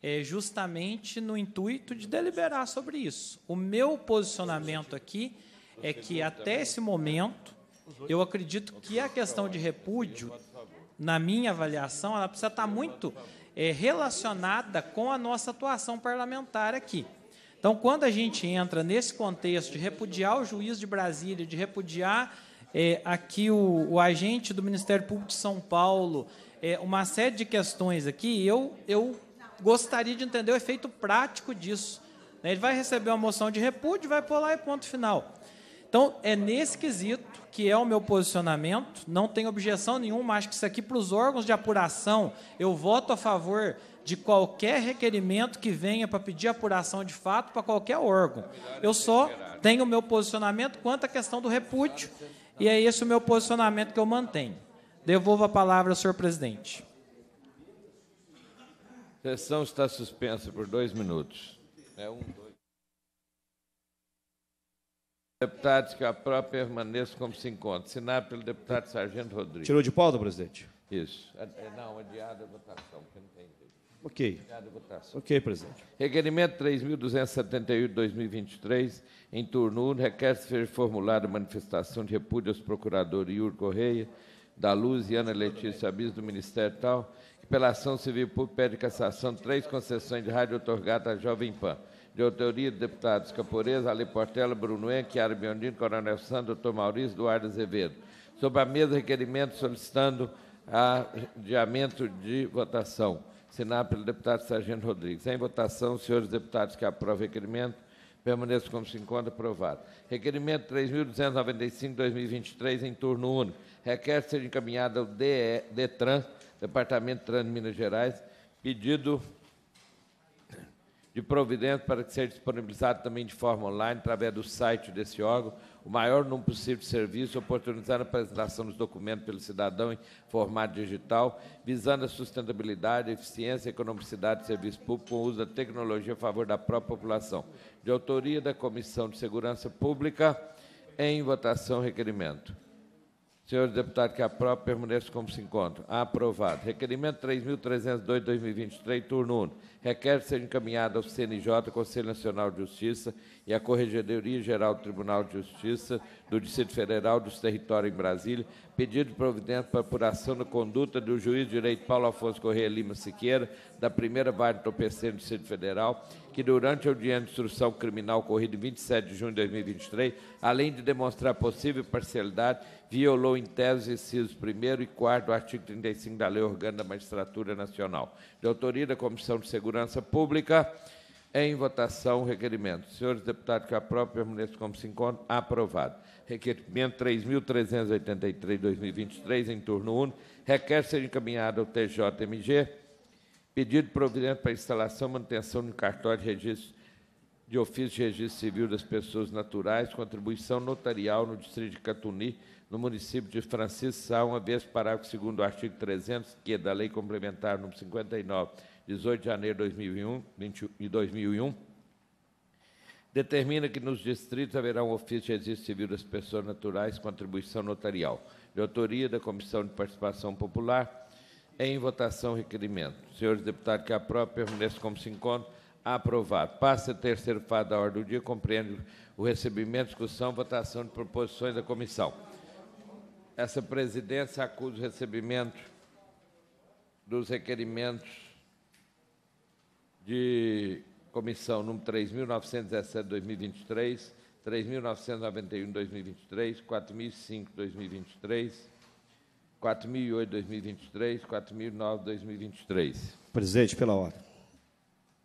é, justamente no intuito de deliberar sobre isso. O meu posicionamento aqui é que até esse momento, eu acredito que a questão de repúdio, na minha avaliação, ela precisa estar muito é, relacionada com a nossa atuação parlamentar aqui. Então, quando a gente entra nesse contexto de repudiar o juiz de Brasília, de repudiar é, aqui o, o, agente do Ministério Público de São Paulo, é, uma série de questões aqui, eu, eu gostaria de entender o efeito prático disso. Né? Ele vai receber uma moção de repúdio, vai pôr lá e ponto final. Então, é nesse quesito que é o meu posicionamento, não tem objeção nenhuma, acho que isso aqui para os órgãos de apuração, eu voto a favor de qualquer requerimento que venha para pedir apuração de fato para qualquer órgão. Eu só tenho o meu posicionamento quanto à questão do repúdio, e é esse o meu posicionamento que eu mantenho. Devolvo a palavra ao senhor presidente. A sessão está suspensa por dois minutos. É um, dois deputados que a própria permaneça como se encontra. Assinado pelo deputado Sargento Rodrigues. Tirou de pauta, presidente? Isso. Não, adiada a votação, porque não tem jeito. Ok. Adiada a votação. Ok, presidente. Requerimento 3.278-2023, em turno 1, requer -se ser formulada manifestação de repúdio aos procuradores Iur Correia, da Luz e Ana Letícia Abis, do Ministério Tal, que pela ação civil pública pede cassação de três concessões de rádio otorgada à Jovem Pan de autoria do deputado Escapores, Ale Portela, Bruno Chiara Biondino, Coronel Sandro, doutor Maurício Eduardo Azevedo. Sobre a mesa, requerimento solicitando adiamento de votação, assinado pelo deputado Sargento Rodrigues. Em votação, senhores deputados que aprovam o requerimento, permaneçam como se encontra aprovado. Requerimento 3.295-2023, em turno único. Requer ser encaminhado ao DETRAN, Departamento de Trans Minas Gerais, pedido de providência para que seja disponibilizado também de forma online, através do site desse órgão, o maior número possível de serviços, oportunizando a apresentação dos documentos pelo cidadão em formato digital, visando a sustentabilidade, eficiência e economicidade do serviço público com o uso da tecnologia a favor da própria população. De autoria da Comissão de Segurança Pública, em votação, requerimento. Senhores deputados, que aprove, permaneça como se encontra. Aprovado. Requerimento 3.302, 2023, turno 1. Requer ser encaminhado ao CNJ, Conselho Nacional de Justiça e à Corregedoria Geral do Tribunal de Justiça do Distrito Federal dos Territórios em Brasília, pedido de providência para apuração da conduta do juiz de direito Paulo Afonso Correia Lima Siqueira, da primeira vara do PCN do Distrito Federal, que durante a audiência de instrução criminal ocorrida em 27 de junho de 2023, além de demonstrar possível parcialidade, violou em tese os incisos 1 e 4 do artigo 35 da Lei Orgânica da Magistratura Nacional. De autoria da Comissão de Segurança Pública, em votação o requerimento. Senhores deputados que aprovam, permaneçam como se encontram. Aprovado. Requerimento 3.383-2023, em turno 1, requer ser encaminhado ao TJMG pedido providente para instalação e manutenção de cartório de registro de ofício de registro civil das pessoas naturais, contribuição notarial no distrito de Catuni, no município de Francisco Sá, uma vez parágrafo segundo o artigo 300, que é da Lei Complementar nº 59, 18 de janeiro de 2001, 2001, determina que nos distritos haverá um ofício de registro civil das pessoas naturais, contribuição notarial, de autoria da Comissão de Participação Popular, em votação, requerimento. Senhores deputados, que aprovem permaneça como se encontra. Aprovado. Passa a terceiro fato da ordem do dia, compreende o recebimento, discussão, votação de proposições da comissão. Essa presidência acusa o recebimento dos requerimentos de comissão número 3.917 2023, 3.991 2023, 4.005 2023, 4008 2023, 4009 2023. Presidente, pela ordem.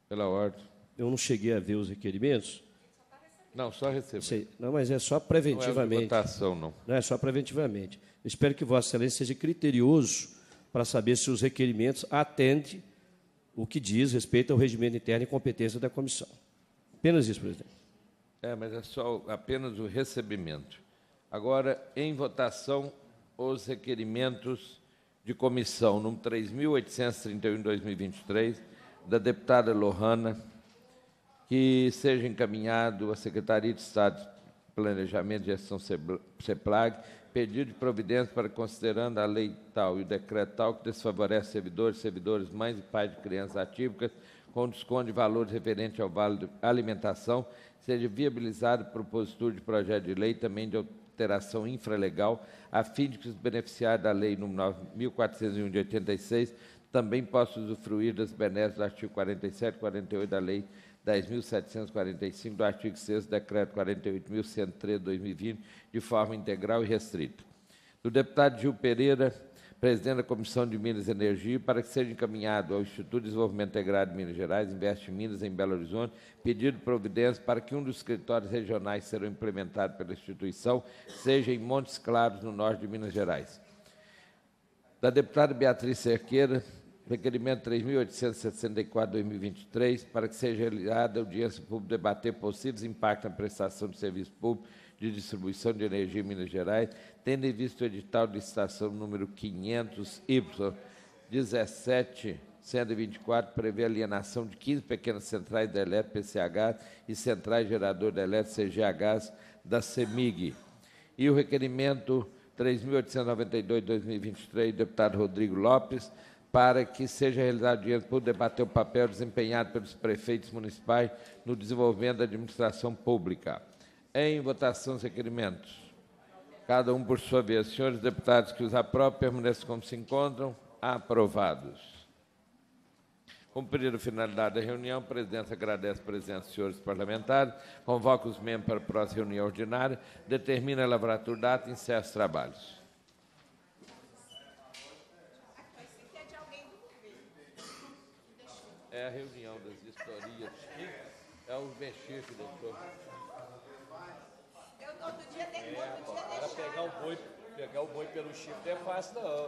Pela ordem. Eu não cheguei a ver os requerimentos. Não, só recebo. Não, mas é só preventivamente. Não é votação, não. Não é só preventivamente. Eu espero que Vossa Excelência seja criterioso para saber se os requerimentos atendem o que diz respeito ao regimento interno e competência da comissão. Apenas isso, presidente. É, mas é só apenas o recebimento. Agora, em votação, os requerimentos de comissão número 3.831 de 2023, da deputada Lohana, que seja encaminhado à Secretaria de Estado de Planejamento e Gestão CEPLAG, pedido de providência para, considerando a lei tal e o decreto tal, que desfavorece servidores, servidores, mães e pais de crianças atípicas, com desconto de valores referente ao vale de alimentação, seja viabilizado propositura de projeto de lei também de alteração infralegal, a fim de que os beneficiários da Lei nº 9.401 de 86 também possam usufruir das benesses do artigo 47 e 48 da Lei 10.745, do artigo 6 do Decreto 48.103 de 2020, de forma integral e restrita. Do deputado Gil Pereira, presidente da Comissão de Minas e Energia, para que seja encaminhado ao Instituto de Desenvolvimento Integrado de Minas Gerais, Investe Minas, em Belo Horizonte, pedido providência para que um dos escritórios regionais serão implementados pela instituição seja em Montes Claros, no norte de Minas Gerais. Da deputada Beatriz Cerqueira, requerimento 3.864-2023, para que seja realizada audiência pública debater possíveis impactos na prestação de serviço público de Distribuição de Energia em Minas Gerais, tendo em vista o edital de estação número 500Y17. 124 prevê alienação de 15 pequenas centrais de elétrico PCH e centrais gerador de elétrico CGH da CEMIG. E o requerimento 3.892-2023, deputado Rodrigo Lopes, para que seja realizado dinheiro por debater o papel desempenhado pelos prefeitos municipais no desenvolvimento da administração pública. Em votação, os requerimentos. Cada um por sua vez. Senhores deputados que os aprovem, permaneçam como se encontram. Aprovados. Cumprida a finalidade da reunião, a presidência agradece a presença dos senhores parlamentares, convoca os membros para a próxima reunião ordinária, determina a lavratura data e encerra os trabalhos. É a reunião das historias. É o mexer que deixou. pegar o boi, pegar o boi pelo chifre é fácil, não.